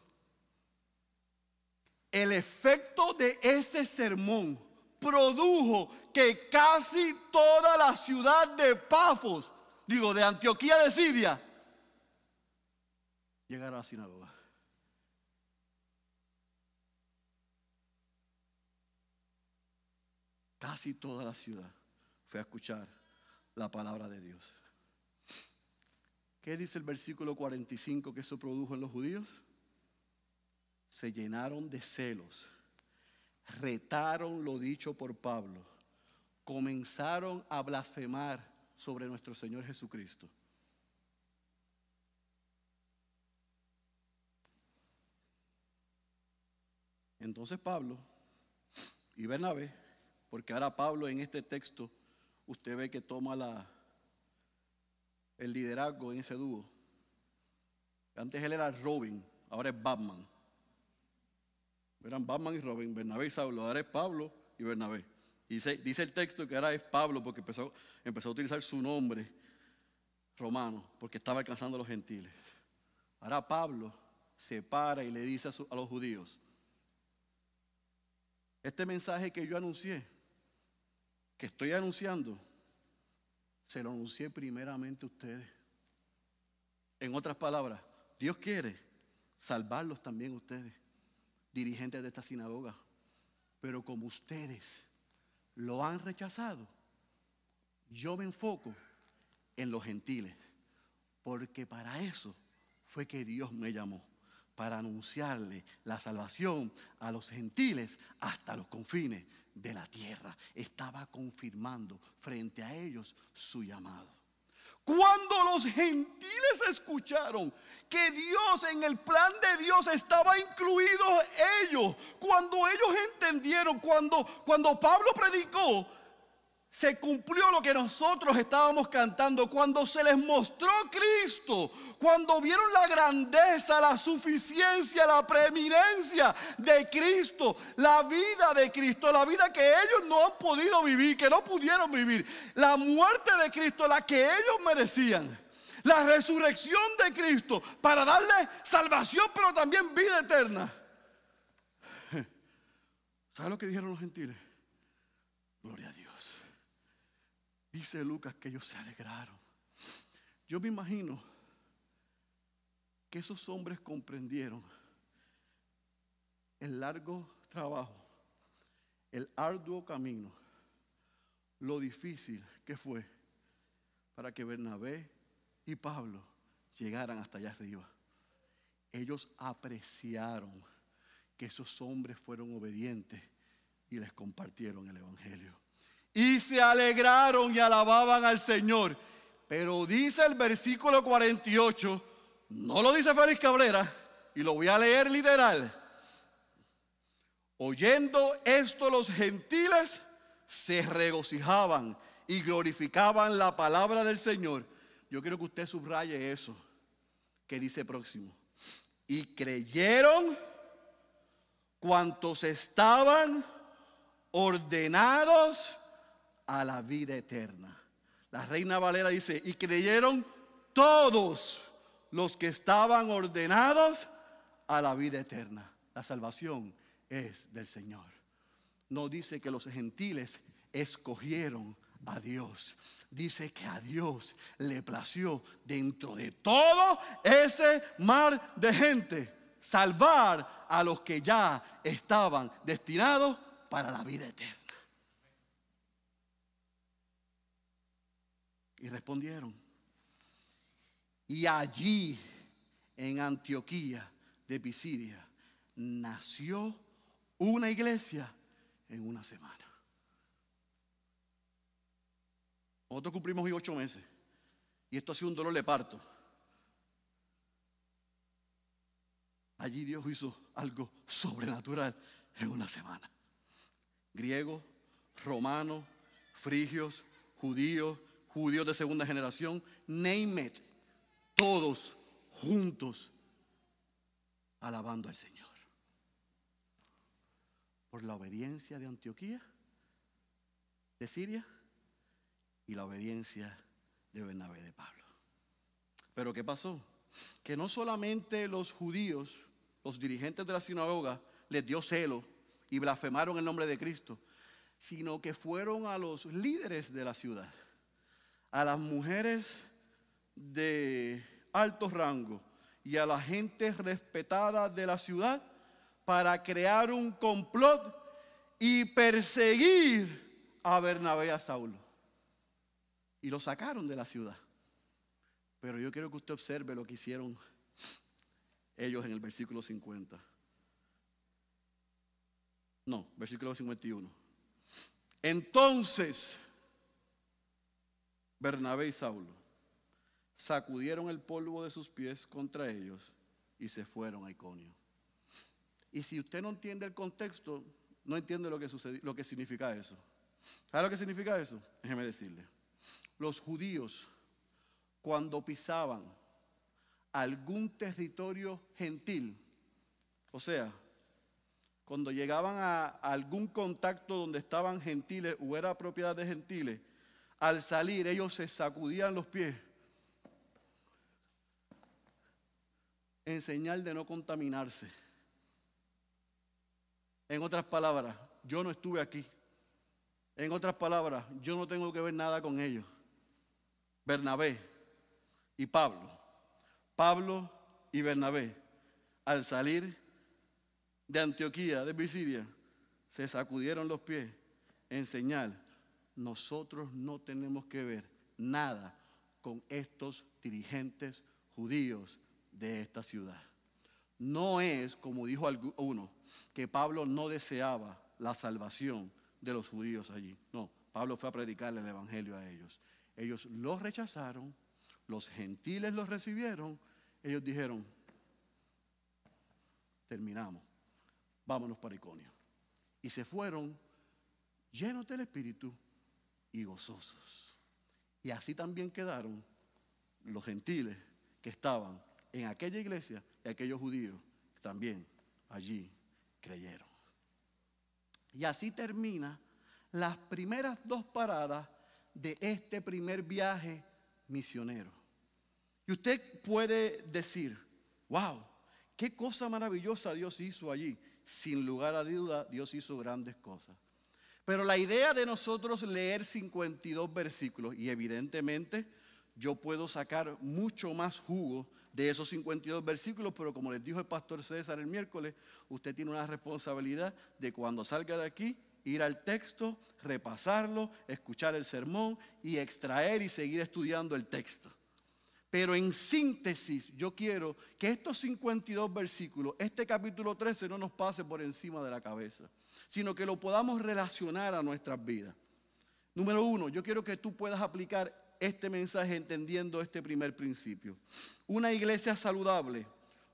El efecto de este sermón produjo que casi toda la ciudad de Pafos, digo de Antioquía de Siria, Llegaron a la sinagoga. Casi toda la ciudad fue a escuchar la palabra de Dios. ¿Qué dice el versículo 45 que eso produjo en los judíos? Se llenaron de celos, retaron lo dicho por Pablo, comenzaron a blasfemar sobre nuestro Señor Jesucristo. Entonces Pablo y Bernabé, porque ahora Pablo en este texto, usted ve que toma el liderazgo en ese dúo. Antes él era Robin, ahora es Batman. Eran Batman y Robin, Bernabé y Saulo, ahora es Pablo y Bernabé. Y dice, el texto que ahora es Pablo porque empezó, a utilizar su nombre romano porque estaba alcanzando a los gentiles. Ahora Pablo se para y le dice a los judíos, este mensaje que yo anuncié, que estoy anunciando, se lo anuncié primeramente a ustedes. En otras palabras, Dios quiere salvarlos también a ustedes, dirigentes de esta sinagoga. Pero como ustedes lo han rechazado, yo me enfoco en los gentiles, porque para eso fue que Dios me llamó para anunciarle la salvación a los gentiles hasta los confines de la tierra. Estaba confirmando frente a ellos su llamado. Cuando los gentiles escucharon que Dios en el plan de Dios estaba incluido ellos, cuando ellos entendieron, cuando, cuando Pablo predicó, se cumplió lo que nosotros estábamos cantando. Cuando se les mostró Cristo, cuando vieron la grandeza, la suficiencia, la preeminencia de Cristo, la vida de Cristo, la vida que ellos no han podido vivir, que no pudieron vivir, la muerte de Cristo, la que ellos merecían. La resurrección de Cristo para darle salvación, pero también vida eterna. ¿Sabes lo que dijeron los gentiles? Gloria a Dios. Dice Lucas que ellos se alegraron. Yo me imagino que esos hombres comprendieron el largo trabajo, el arduo camino, lo difícil que fue para que Bernabé y Pablo llegaran hasta allá arriba. Ellos apreciaron que esos hombres fueron obedientes y les compartieron el Evangelio y se alegraron y alababan al Señor. Pero dice el versículo 48, no lo dice Félix Cabrera, y lo voy a leer literal. Oyendo esto los gentiles se regocijaban y glorificaban la palabra del Señor. Yo quiero que usted subraye eso que dice próximo. Y creyeron cuantos estaban ordenados a la vida eterna. La reina Valera dice, y creyeron todos los que estaban ordenados a la vida eterna. La salvación es del Señor. No dice que los gentiles escogieron a Dios. Dice que a Dios le plació dentro de todo ese mar de gente salvar a los que ya estaban destinados para la vida eterna. Y respondieron. Y allí, en Antioquía de Pisidia, nació una iglesia en una semana. Nosotros cumplimos ocho meses. Y esto ha sido un dolor de parto. Allí Dios hizo algo sobrenatural en una semana. Griegos, romanos, frigios, judíos, judíos de segunda generación, name todos juntos alabando al Señor. Por la obediencia de Antioquía, de Siria y la obediencia de Bernabé de Pablo. Pero ¿qué pasó? Que no solamente los judíos, los dirigentes de la sinagoga, les dio celo y blasfemaron el nombre de Cristo, sino que fueron a los líderes de la ciudad a las mujeres de alto rango y a la gente respetada de la ciudad para crear un complot y perseguir a Bernabé y a Saulo. Y lo sacaron de la ciudad. Pero yo quiero que usted observe lo que hicieron ellos en el versículo 50. No, versículo 51. Entonces, Bernabé y Saulo sacudieron el polvo de sus pies contra ellos y se fueron a Iconio. Y si usted no entiende el contexto, no entiende lo que, lo que significa eso. ¿Sabe lo que significa eso? Déjeme decirle. Los judíos, cuando pisaban algún territorio gentil, o sea, cuando llegaban a algún contacto donde estaban gentiles o era propiedad de gentiles, al salir ellos se sacudían los pies en señal de no contaminarse. En otras palabras, yo no estuve aquí. En otras palabras, yo no tengo que ver nada con ellos. Bernabé y Pablo. Pablo y Bernabé, al salir de Antioquía, de Bisidia, se sacudieron los pies en señal nosotros no tenemos que ver nada con estos dirigentes judíos de esta ciudad. No es, como dijo uno, que Pablo no deseaba la salvación de los judíos allí. No, Pablo fue a predicarle el Evangelio a ellos. Ellos los rechazaron, los gentiles los recibieron, ellos dijeron, terminamos, vámonos para Iconio. Y se fueron llenos del Espíritu y gozosos. Y así también quedaron los gentiles que estaban en aquella iglesia y aquellos judíos que también allí creyeron. Y así termina las primeras dos paradas de este primer viaje misionero. Y usted puede decir, wow, qué cosa maravillosa Dios hizo allí. Sin lugar a duda, Dios hizo grandes cosas. Pero la idea de nosotros leer 52 versículos, y evidentemente yo puedo sacar mucho más jugo de esos 52 versículos, pero como les dijo el pastor César el miércoles, usted tiene una responsabilidad de cuando salga de aquí ir al texto, repasarlo, escuchar el sermón y extraer y seguir estudiando el texto. Pero en síntesis, yo quiero que estos 52 versículos, este capítulo 13, no nos pase por encima de la cabeza, sino que lo podamos relacionar a nuestras vidas. Número uno, yo quiero que tú puedas aplicar este mensaje entendiendo este primer principio. Una iglesia saludable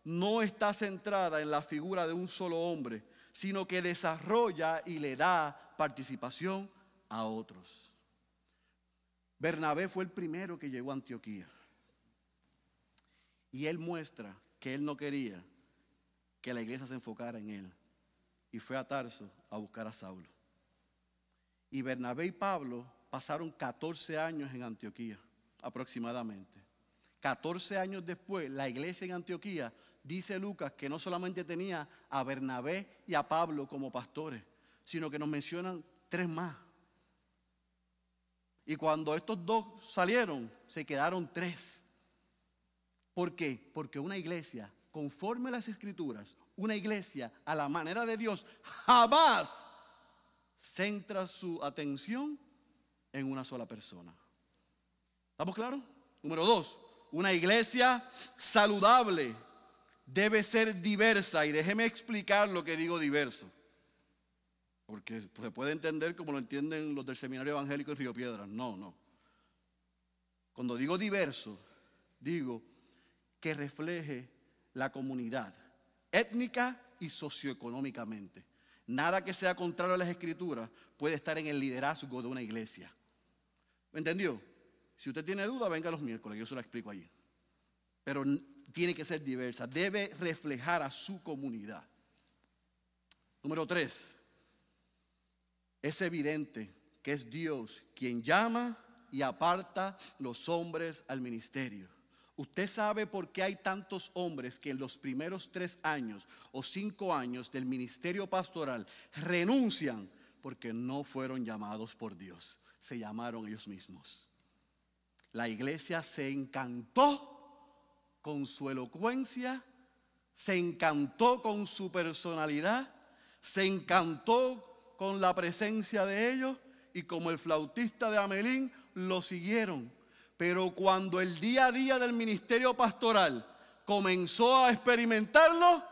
no está centrada en la figura de un solo hombre, sino que desarrolla y le da participación a otros. Bernabé fue el primero que llegó a Antioquía. Y él muestra que él no quería que la iglesia se enfocara en él. Y fue a Tarso a buscar a Saulo. Y Bernabé y Pablo pasaron 14 años en Antioquía, aproximadamente. 14 años después, la iglesia en Antioquía, dice Lucas, que no solamente tenía a Bernabé y a Pablo como pastores, sino que nos mencionan tres más. Y cuando estos dos salieron, se quedaron tres. ¿Por qué? Porque una iglesia, conforme a las escrituras, una iglesia a la manera de Dios, jamás centra su atención en una sola persona. ¿Estamos claros? Número dos, una iglesia saludable debe ser diversa. Y déjeme explicar lo que digo diverso. Porque se puede entender como lo entienden los del Seminario Evangélico en Río Piedras. No, no. Cuando digo diverso, digo que refleje la comunidad étnica y socioeconómicamente. Nada que sea contrario a las escrituras puede estar en el liderazgo de una iglesia. ¿Me entendió? Si usted tiene duda, venga los miércoles, yo se lo explico allí. Pero tiene que ser diversa, debe reflejar a su comunidad. Número tres, es evidente que es Dios quien llama y aparta los hombres al ministerio. Usted sabe por qué hay tantos hombres que en los primeros tres años o cinco años del ministerio pastoral renuncian porque no fueron llamados por Dios, se llamaron ellos mismos. La iglesia se encantó con su elocuencia, se encantó con su personalidad, se encantó con la presencia de ellos y como el flautista de Amelín lo siguieron pero cuando el día a día del ministerio pastoral comenzó a experimentarlo,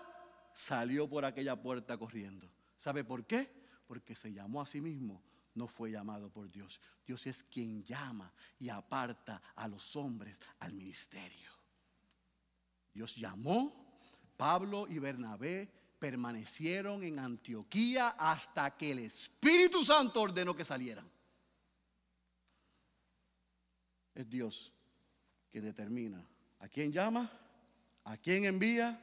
salió por aquella puerta corriendo. ¿Sabe por qué? Porque se llamó a sí mismo, no fue llamado por Dios. Dios es quien llama y aparta a los hombres al ministerio. Dios llamó, Pablo y Bernabé permanecieron en Antioquía hasta que el Espíritu Santo ordenó que salieran. Es Dios que determina a quién llama, a quién envía,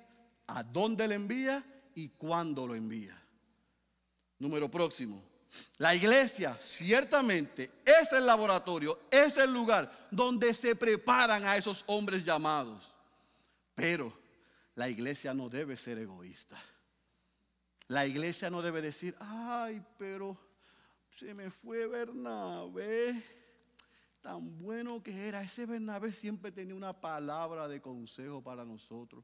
a dónde le envía y cuándo lo envía. Número próximo. La iglesia ciertamente es el laboratorio, es el lugar donde se preparan a esos hombres llamados. Pero la iglesia no debe ser egoísta. La iglesia no debe decir, ay, pero se me fue Bernabé tan bueno que era. Ese Bernabé siempre tenía una palabra de consejo para nosotros.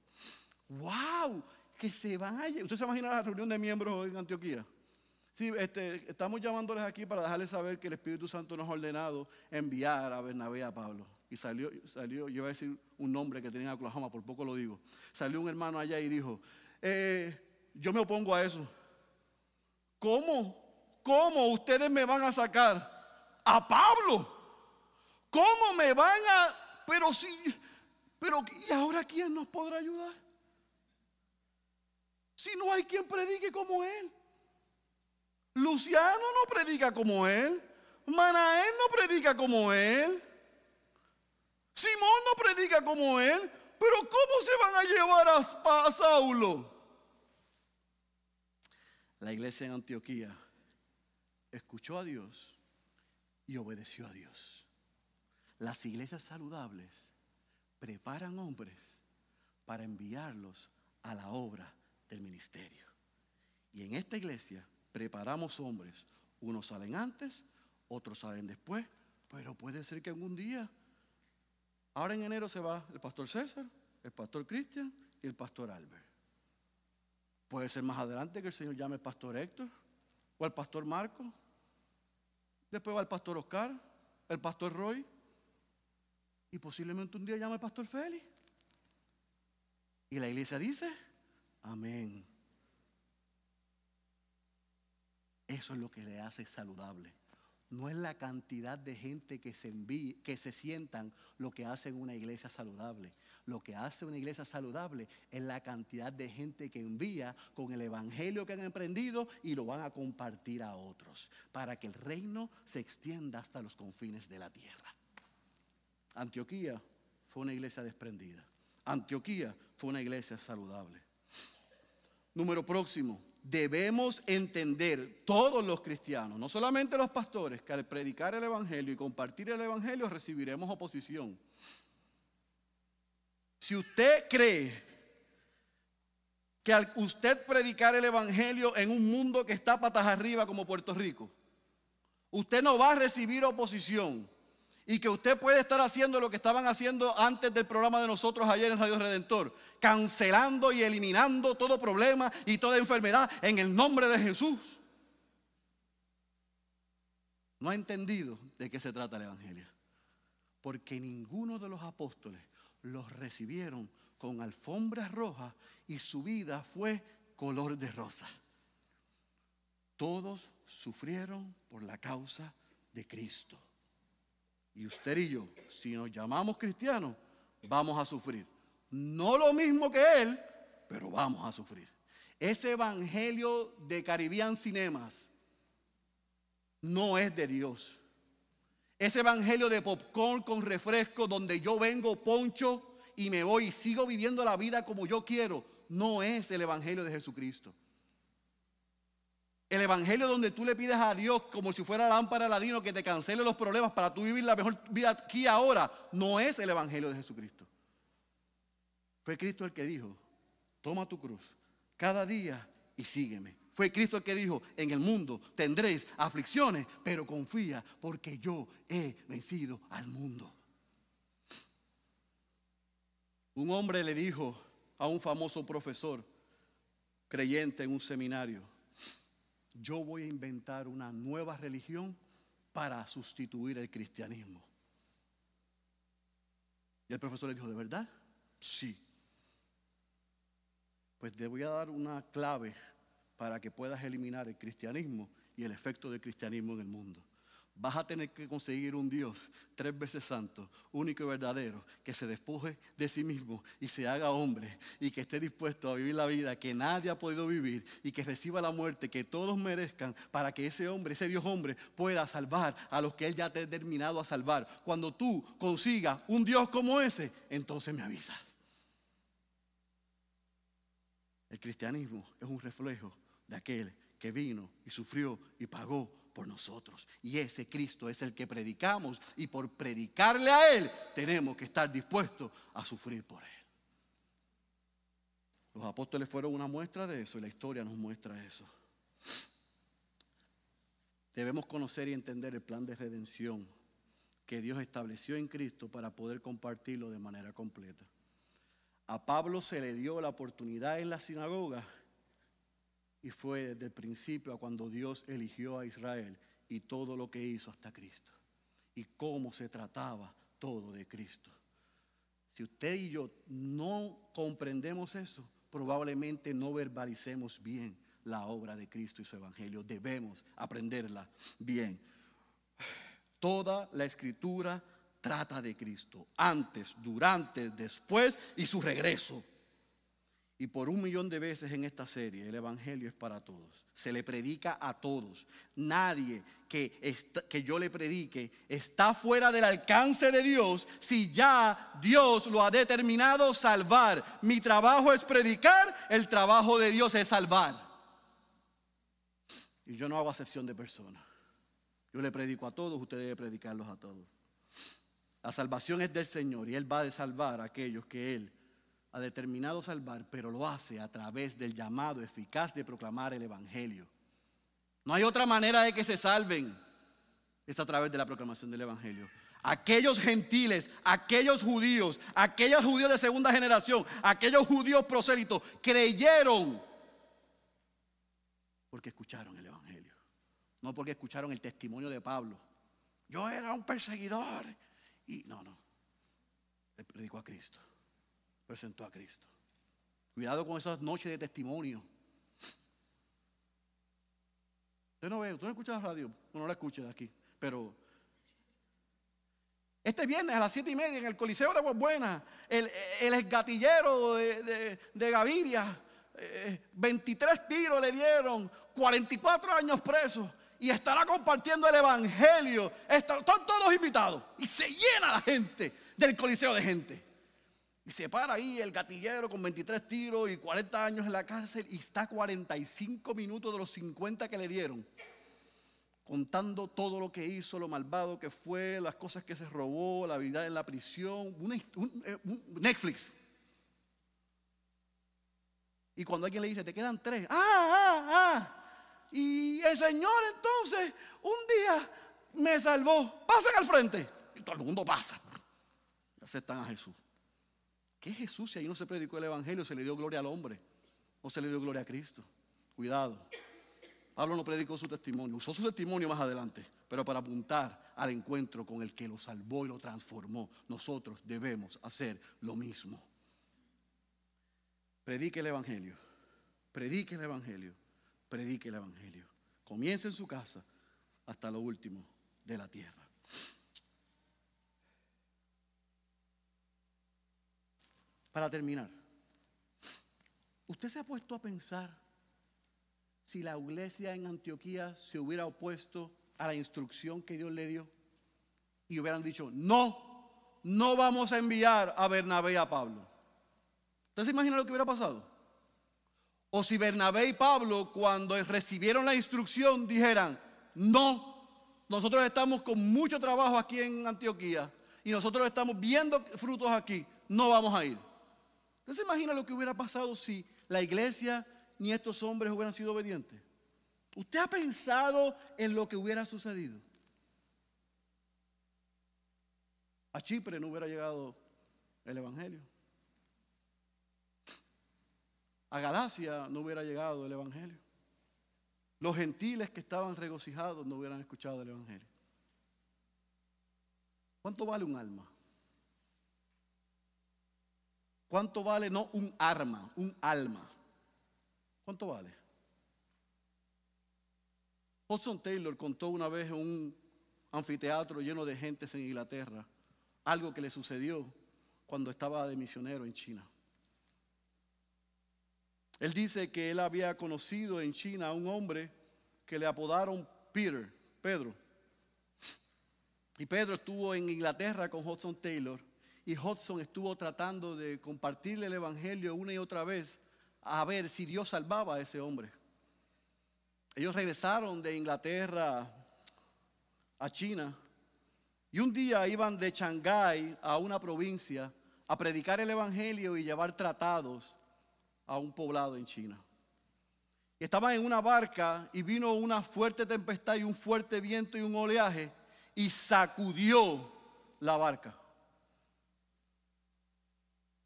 ¡Wow! Que se vaya. ¿Usted se imagina la reunión de miembros en Antioquía? Sí, este, estamos llamándoles aquí para dejarles saber que el Espíritu Santo nos ha ordenado enviar a Bernabé a Pablo. Y salió, salió yo iba a decir un nombre que tenía en Oklahoma, por poco lo digo. Salió un hermano allá y dijo, eh, yo me opongo a eso. ¿Cómo? ¿Cómo ustedes me van a sacar a Pablo? ¿Cómo me van a... Pero si... Pero ¿y ahora quién nos podrá ayudar? Si no hay quien predique como él. Luciano no predica como él. Manael no predica como él. Simón no predica como él. Pero ¿cómo se van a llevar a, a Saulo? La iglesia en Antioquía escuchó a Dios y obedeció a Dios. Las iglesias saludables preparan hombres para enviarlos a la obra del ministerio. Y en esta iglesia preparamos hombres. Unos salen antes, otros salen después, pero puede ser que algún día, ahora en enero se va el pastor César, el pastor Cristian y el pastor Albert. Puede ser más adelante que el Señor llame al pastor Héctor o al pastor Marco. Después va el pastor Oscar, el pastor Roy. Y posiblemente un día llama al pastor Félix. Y la iglesia dice, amén. Eso es lo que le hace saludable. No es la cantidad de gente que se, que se sientan lo que hace una iglesia saludable. Lo que hace una iglesia saludable es la cantidad de gente que envía con el evangelio que han emprendido y lo van a compartir a otros para que el reino se extienda hasta los confines de la tierra. Antioquía fue una iglesia desprendida. Antioquía fue una iglesia saludable. Número próximo, debemos entender todos los cristianos, no solamente los pastores, que al predicar el Evangelio y compartir el Evangelio recibiremos oposición. Si usted cree que al usted predicar el Evangelio en un mundo que está patas arriba como Puerto Rico, usted no va a recibir oposición y que usted puede estar haciendo lo que estaban haciendo antes del programa de nosotros ayer en Radio Redentor, cancelando y eliminando todo problema y toda enfermedad en el nombre de Jesús. No ha entendido de qué se trata el Evangelio, porque ninguno de los apóstoles los recibieron con alfombras rojas y su vida fue color de rosa. Todos sufrieron por la causa de Cristo. Y usted y yo, si nos llamamos cristianos, vamos a sufrir. No lo mismo que él, pero vamos a sufrir. Ese evangelio de Caribbean Cinemas no es de Dios. Ese evangelio de popcorn con refresco donde yo vengo poncho y me voy y sigo viviendo la vida como yo quiero, no es el evangelio de Jesucristo. El evangelio donde tú le pides a Dios como si fuera lámpara ladino que te cancele los problemas para tú vivir la mejor vida aquí ahora, no es el evangelio de Jesucristo. Fue Cristo el que dijo, toma tu cruz cada día y sígueme. Fue Cristo el que dijo, en el mundo tendréis aflicciones, pero confía porque yo he vencido al mundo. Un hombre le dijo a un famoso profesor creyente en un seminario, yo voy a inventar una nueva religión para sustituir el cristianismo. Y el profesor le dijo, ¿de verdad? Sí. Pues te voy a dar una clave para que puedas eliminar el cristianismo y el efecto del cristianismo en el mundo. Vas a tener que conseguir un Dios tres veces santo, único y verdadero, que se despoje de sí mismo y se haga hombre y que esté dispuesto a vivir la vida que nadie ha podido vivir y que reciba la muerte que todos merezcan para que ese hombre, ese Dios hombre, pueda salvar a los que Él ya te ha determinado a salvar. Cuando tú consigas un Dios como ese, entonces me avisas. El cristianismo es un reflejo de aquel que vino y sufrió y pagó por nosotros. Y ese Cristo es el que predicamos y por predicarle a Él tenemos que estar dispuestos a sufrir por Él. Los apóstoles fueron una muestra de eso y la historia nos muestra eso. Debemos conocer y entender el plan de redención que Dios estableció en Cristo para poder compartirlo de manera completa. A Pablo se le dio la oportunidad en la sinagoga y fue desde el principio a cuando Dios eligió a Israel y todo lo que hizo hasta Cristo y cómo se trataba todo de Cristo. Si usted y yo no comprendemos eso, probablemente no verbalicemos bien la obra de Cristo y su Evangelio. Debemos aprenderla bien. Toda la escritura trata de Cristo, antes, durante, después y su regreso. Y por un millón de veces en esta serie, el Evangelio es para todos. Se le predica a todos. Nadie que, que, yo le predique está fuera del alcance de Dios si ya Dios lo ha determinado salvar. Mi trabajo es predicar, el trabajo de Dios es salvar. Y yo no hago acepción de personas. Yo le predico a todos, usted debe predicarlos a todos. La salvación es del Señor y Él va a salvar a aquellos que Él ha determinado salvar, pero lo hace a través del llamado eficaz de proclamar el Evangelio. No hay otra manera de que se salven. Es a través de la proclamación del Evangelio. Aquellos gentiles, aquellos judíos, aquellos judíos de segunda generación, aquellos judíos prosélitos, creyeron porque escucharon el Evangelio. No porque escucharon el testimonio de Pablo. Yo era un perseguidor. Y no, no. Le predicó a Cristo presentó a Cristo. Cuidado con esas noches de testimonio. Usted no ve, usted no escucha la radio, no la escucha aquí, pero este viernes a las siete y media en el Coliseo de Aguas el, el gatillero de, Gaviria, 23 eh, tiros le dieron, 44 años preso y estará compartiendo el Evangelio. Están todos invitados. Y se llena la gente del Coliseo de gente. Y se para ahí el gatillero con 23 tiros y 40 años en la cárcel y está 45 minutos de los 50 que le dieron, contando todo lo que hizo, lo malvado que fue, las cosas que se robó, la vida en la prisión, eh, Netflix. Y cuando alguien le dice, te quedan tres, ah, ah, ah. Y el Señor entonces un día me salvó, pasen al frente. Y todo el mundo pasa. Y aceptan a Jesús qué Jesús si ahí no se predicó el Evangelio, se le dio gloria al hombre o se le dio gloria a Cristo? Cuidado. Pablo no predicó su testimonio, usó su testimonio más adelante, pero para apuntar al encuentro con el que lo salvó y lo transformó, nosotros debemos hacer lo mismo. Predique el Evangelio, predique el Evangelio, predique el Evangelio. Comience en su casa hasta lo último de la tierra. Para terminar, ¿usted se ha puesto a pensar si la iglesia en Antioquía se hubiera opuesto a la instrucción que Dios le dio y hubieran dicho, no, no vamos a enviar a Bernabé y a Pablo? ¿Usted se imagina lo que hubiera pasado? O si Bernabé y Pablo, cuando recibieron la instrucción, dijeran, no, nosotros estamos con mucho trabajo aquí en Antioquía y nosotros estamos viendo frutos aquí, no vamos a ir. ¿Usted se imagina lo que hubiera pasado si la iglesia ni estos hombres hubieran sido obedientes? ¿Usted ha pensado en lo que hubiera sucedido? A Chipre no hubiera llegado el Evangelio. A Galacia no hubiera llegado el Evangelio. Los gentiles que estaban regocijados no hubieran escuchado el Evangelio. ¿Cuánto vale un alma? ¿Cuánto vale? No un arma, un alma. ¿Cuánto vale? Hudson Taylor contó una vez en un anfiteatro lleno de gentes en Inglaterra algo que le sucedió cuando estaba de misionero en China. Él dice que él había conocido en China a un hombre que le apodaron Peter, Pedro. Y Pedro estuvo en Inglaterra con Hudson Taylor y Hudson estuvo tratando de compartirle el Evangelio una y otra vez a ver si Dios salvaba a ese hombre. Ellos regresaron de Inglaterra a China y un día iban de Shanghái a una provincia a predicar el Evangelio y llevar tratados a un poblado en China. Estaban en una barca y vino una fuerte tempestad y un fuerte viento y un oleaje y sacudió la barca.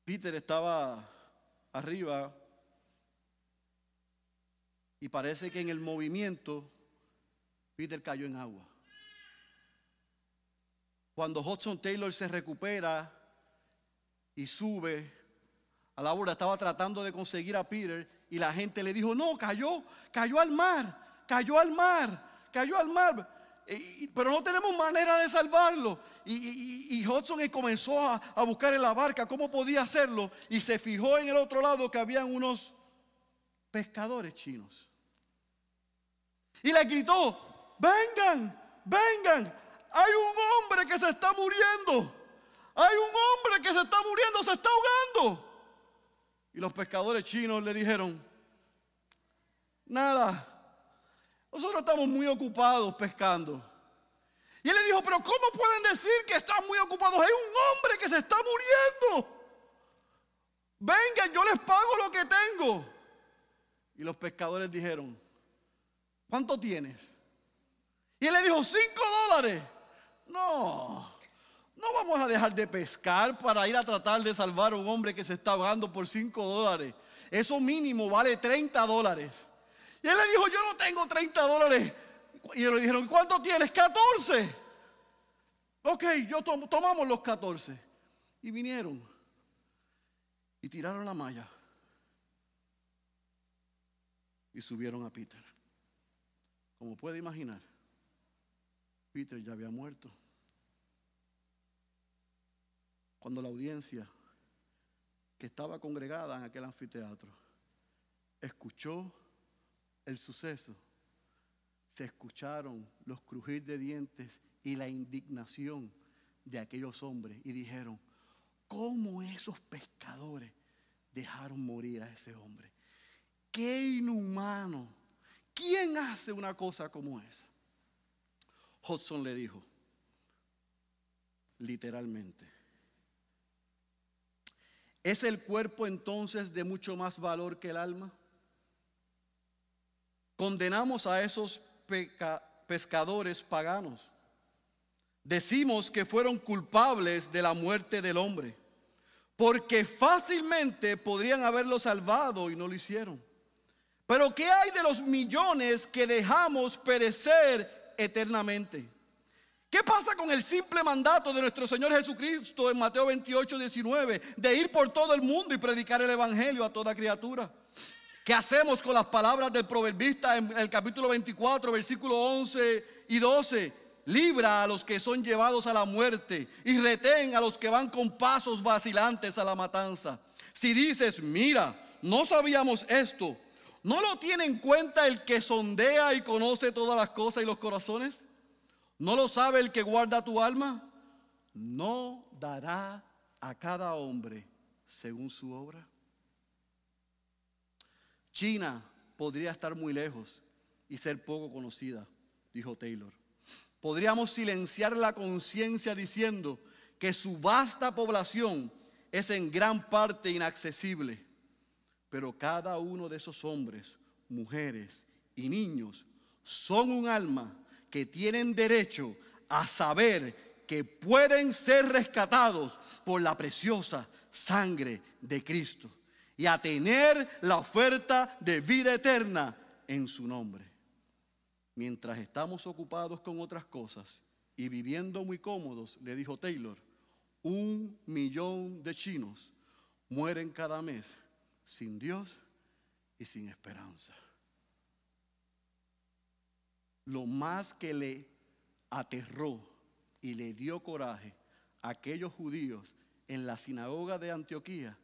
Peter estaba arriba y parece que en el movimiento Peter cayó en agua. Cuando Hudson Taylor se recupera y sube a la hora estaba tratando de conseguir a Peter y la gente le dijo, no, cayó, cayó al mar, cayó al mar, cayó al mar pero no tenemos manera de salvarlo. Y, Hudson comenzó a, a, buscar en la barca cómo podía hacerlo y se fijó en el otro lado que habían unos pescadores chinos. Y le gritó, vengan, vengan, hay un hombre que se está muriendo, hay un hombre que se está muriendo, se está ahogando. Y los pescadores chinos le dijeron, nada, nosotros estamos muy ocupados pescando. Y él le dijo, pero ¿cómo pueden decir que están muy ocupados? Hay un hombre que se está muriendo. Vengan, yo les pago lo que tengo. Y los pescadores dijeron, ¿cuánto tienes? Y él le dijo, cinco dólares. No, no vamos a dejar de pescar para ir a tratar de salvar a un hombre que se está bajando por cinco dólares. Eso mínimo vale 30 dólares. Y él le dijo, yo no tengo 30 dólares. Y le dijeron, ¿cuánto tienes? 14. Ok, yo tomamos los 14. Y vinieron y tiraron la malla y subieron a Peter. Como puede imaginar, Peter ya había muerto. Cuando la audiencia que estaba congregada en aquel anfiteatro escuchó el suceso, se escucharon los crujir de dientes y la indignación de aquellos hombres y dijeron, ¿cómo esos pescadores dejaron morir a ese hombre? ¡Qué inhumano! ¿Quién hace una cosa como esa? Hudson le dijo, literalmente, ¿es el cuerpo entonces de mucho más valor que el alma? Condenamos a esos pescadores paganos. Decimos que fueron culpables de la muerte del hombre, porque fácilmente podrían haberlo salvado y no lo hicieron. Pero ¿qué hay de los millones que dejamos perecer eternamente? ¿Qué pasa con el simple mandato de nuestro Señor Jesucristo en Mateo 28, 19 de ir por todo el mundo y predicar el Evangelio a toda criatura? ¿Qué hacemos con las palabras del proverbista en el capítulo 24, versículo 11 y 12? Libra a los que son llevados a la muerte y retén a los que van con pasos vacilantes a la matanza. Si dices, mira, no sabíamos esto, ¿no lo tiene en cuenta el que sondea y conoce todas las cosas y los corazones? ¿No lo sabe el que guarda tu alma? No dará a cada hombre según su obra. China podría estar muy lejos y ser poco conocida, dijo Taylor. Podríamos silenciar la conciencia diciendo que su vasta población es en gran parte inaccesible, pero cada uno de esos hombres, mujeres y niños son un alma que tienen derecho a saber que pueden ser rescatados por la preciosa sangre de Cristo y a tener la oferta de vida eterna en su nombre. Mientras estamos ocupados con otras cosas y viviendo muy cómodos, le dijo Taylor, un millón de chinos mueren cada mes sin Dios y sin esperanza. Lo más que le aterró y le dio coraje a aquellos judíos en la sinagoga de Antioquía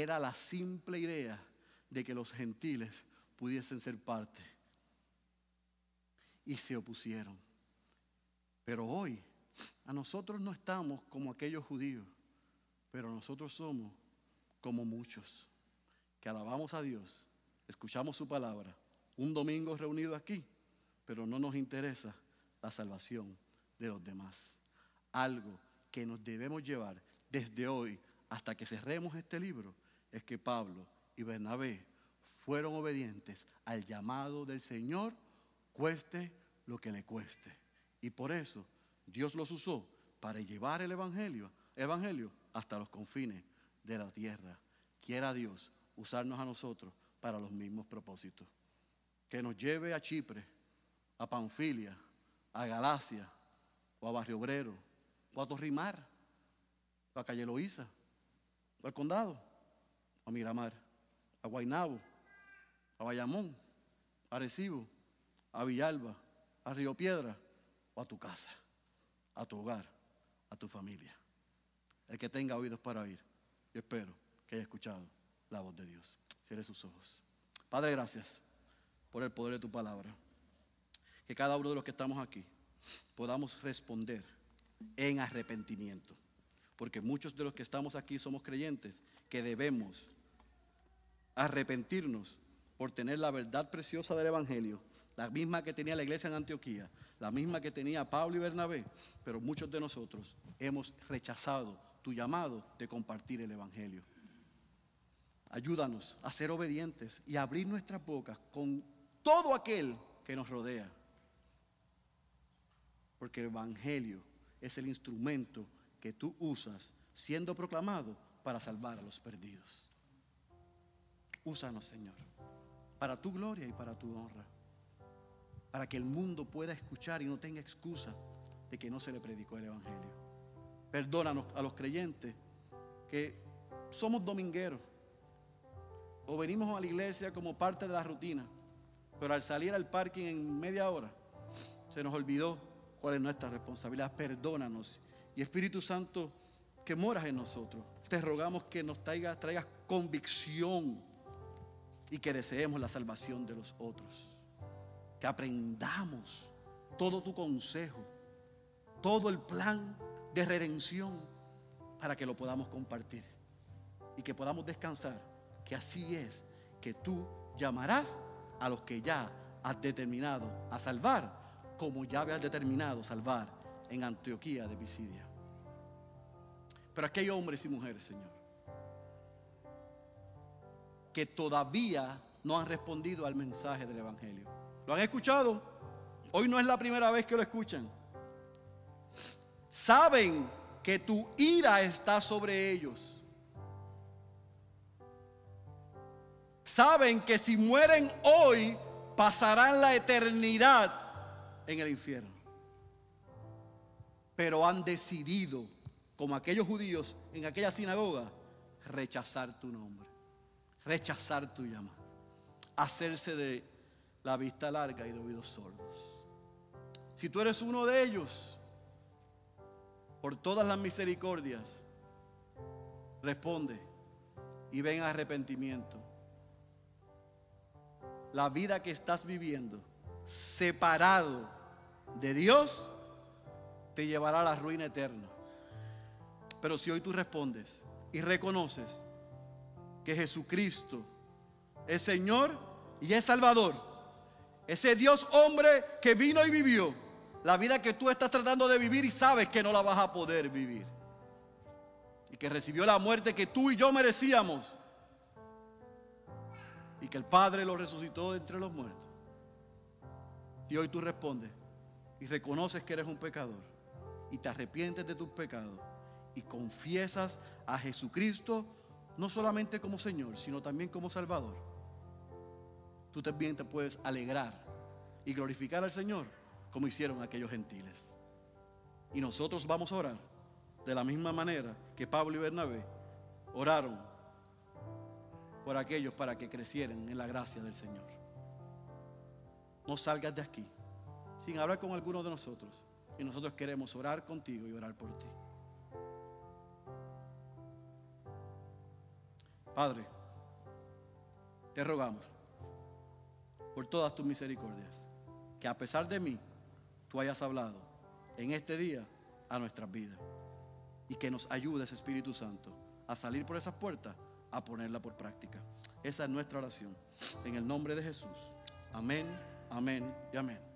era la simple idea de que los gentiles pudiesen ser parte. Y se opusieron. Pero hoy a nosotros no estamos como aquellos judíos, pero nosotros somos como muchos que alabamos a Dios, escuchamos su palabra, un domingo reunido aquí, pero no nos interesa la salvación de los demás. Algo que nos debemos llevar desde hoy hasta que cerremos este libro es que Pablo y Bernabé fueron obedientes al llamado del Señor, cueste lo que le cueste. Y por eso Dios los usó para llevar el Evangelio, evangelio hasta los confines de la tierra. Quiera Dios usarnos a nosotros para los mismos propósitos. Que nos lleve a Chipre, a Panfilia, a Galacia, o a Barrio Obrero, o a Torrimar, o a Calle Loíza, o al condado a Miramar, a Guainabo, a Bayamón, a Arecibo, a Villalba, a Río Piedra o a tu casa, a tu hogar, a tu familia. El que tenga oídos para oír, yo espero que haya escuchado la voz de Dios. Cierre sus ojos. Padre, gracias por el poder de tu palabra. Que cada uno de los que estamos aquí podamos responder en arrepentimiento. Porque muchos de los que estamos aquí somos creyentes que debemos arrepentirnos por tener la verdad preciosa del Evangelio, la misma que tenía la iglesia en Antioquía, la misma que tenía Pablo y Bernabé, pero muchos de nosotros hemos rechazado tu llamado de compartir el Evangelio. Ayúdanos a ser obedientes y abrir nuestras bocas con todo aquel que nos rodea. Porque el Evangelio es el instrumento que tú usas siendo proclamado para salvar a los perdidos. Úsanos, Señor, para tu gloria y para tu honra, para que el mundo pueda escuchar y no tenga excusa de que no se le predicó el Evangelio. Perdónanos a los creyentes que somos domingueros o venimos a la iglesia como parte de la rutina, pero al salir al parking en media hora se nos olvidó cuál es nuestra responsabilidad. Perdónanos. Y Espíritu Santo, que moras en nosotros, te rogamos que nos traigas, traigas convicción y que deseemos la salvación de los otros. Que aprendamos todo tu consejo, todo el plan de redención para que lo podamos compartir y que podamos descansar, que así es que tú llamarás a los que ya has determinado a salvar, como ya habías determinado salvar en Antioquía de Pisidia. Pero aquí hay hombres y mujeres, Señor, que todavía no han respondido al mensaje del Evangelio. ¿Lo han escuchado? Hoy no es la primera vez que lo escuchan. Saben que tu ira está sobre ellos. Saben que si mueren hoy, pasarán la eternidad en el infierno. Pero han decidido, como aquellos judíos en aquella sinagoga, rechazar tu nombre rechazar tu llama. hacerse de la vista larga y de oídos sordos. Si tú eres uno de ellos, por todas las misericordias, responde y ven arrepentimiento. La vida que estás viviendo, separado de Dios, te llevará a la ruina eterna. Pero si hoy tú respondes y reconoces que Jesucristo es Señor y es Salvador. Ese Dios hombre que vino y vivió la vida que tú estás tratando de vivir y sabes que no la vas a poder vivir. Y que recibió la muerte que tú y yo merecíamos. Y que el Padre lo resucitó de entre los muertos. Y hoy tú respondes y reconoces que eres un pecador. Y te arrepientes de tus pecados. Y confiesas a Jesucristo no solamente como Señor, sino también como Salvador, tú también te puedes alegrar y glorificar al Señor como hicieron aquellos gentiles. Y nosotros vamos a orar de la misma manera que Pablo y Bernabé oraron por aquellos para que crecieran en la gracia del Señor. No salgas de aquí sin hablar con alguno de nosotros. Y nosotros queremos orar contigo y orar por ti. Padre, te rogamos por todas tus misericordias, que a pesar de mí, tú hayas hablado en este día a nuestras vidas y que nos ayudes, Espíritu Santo, a salir por esas puertas, a ponerla por práctica. Esa es nuestra oración. En el nombre de Jesús. Amén, amén y amén.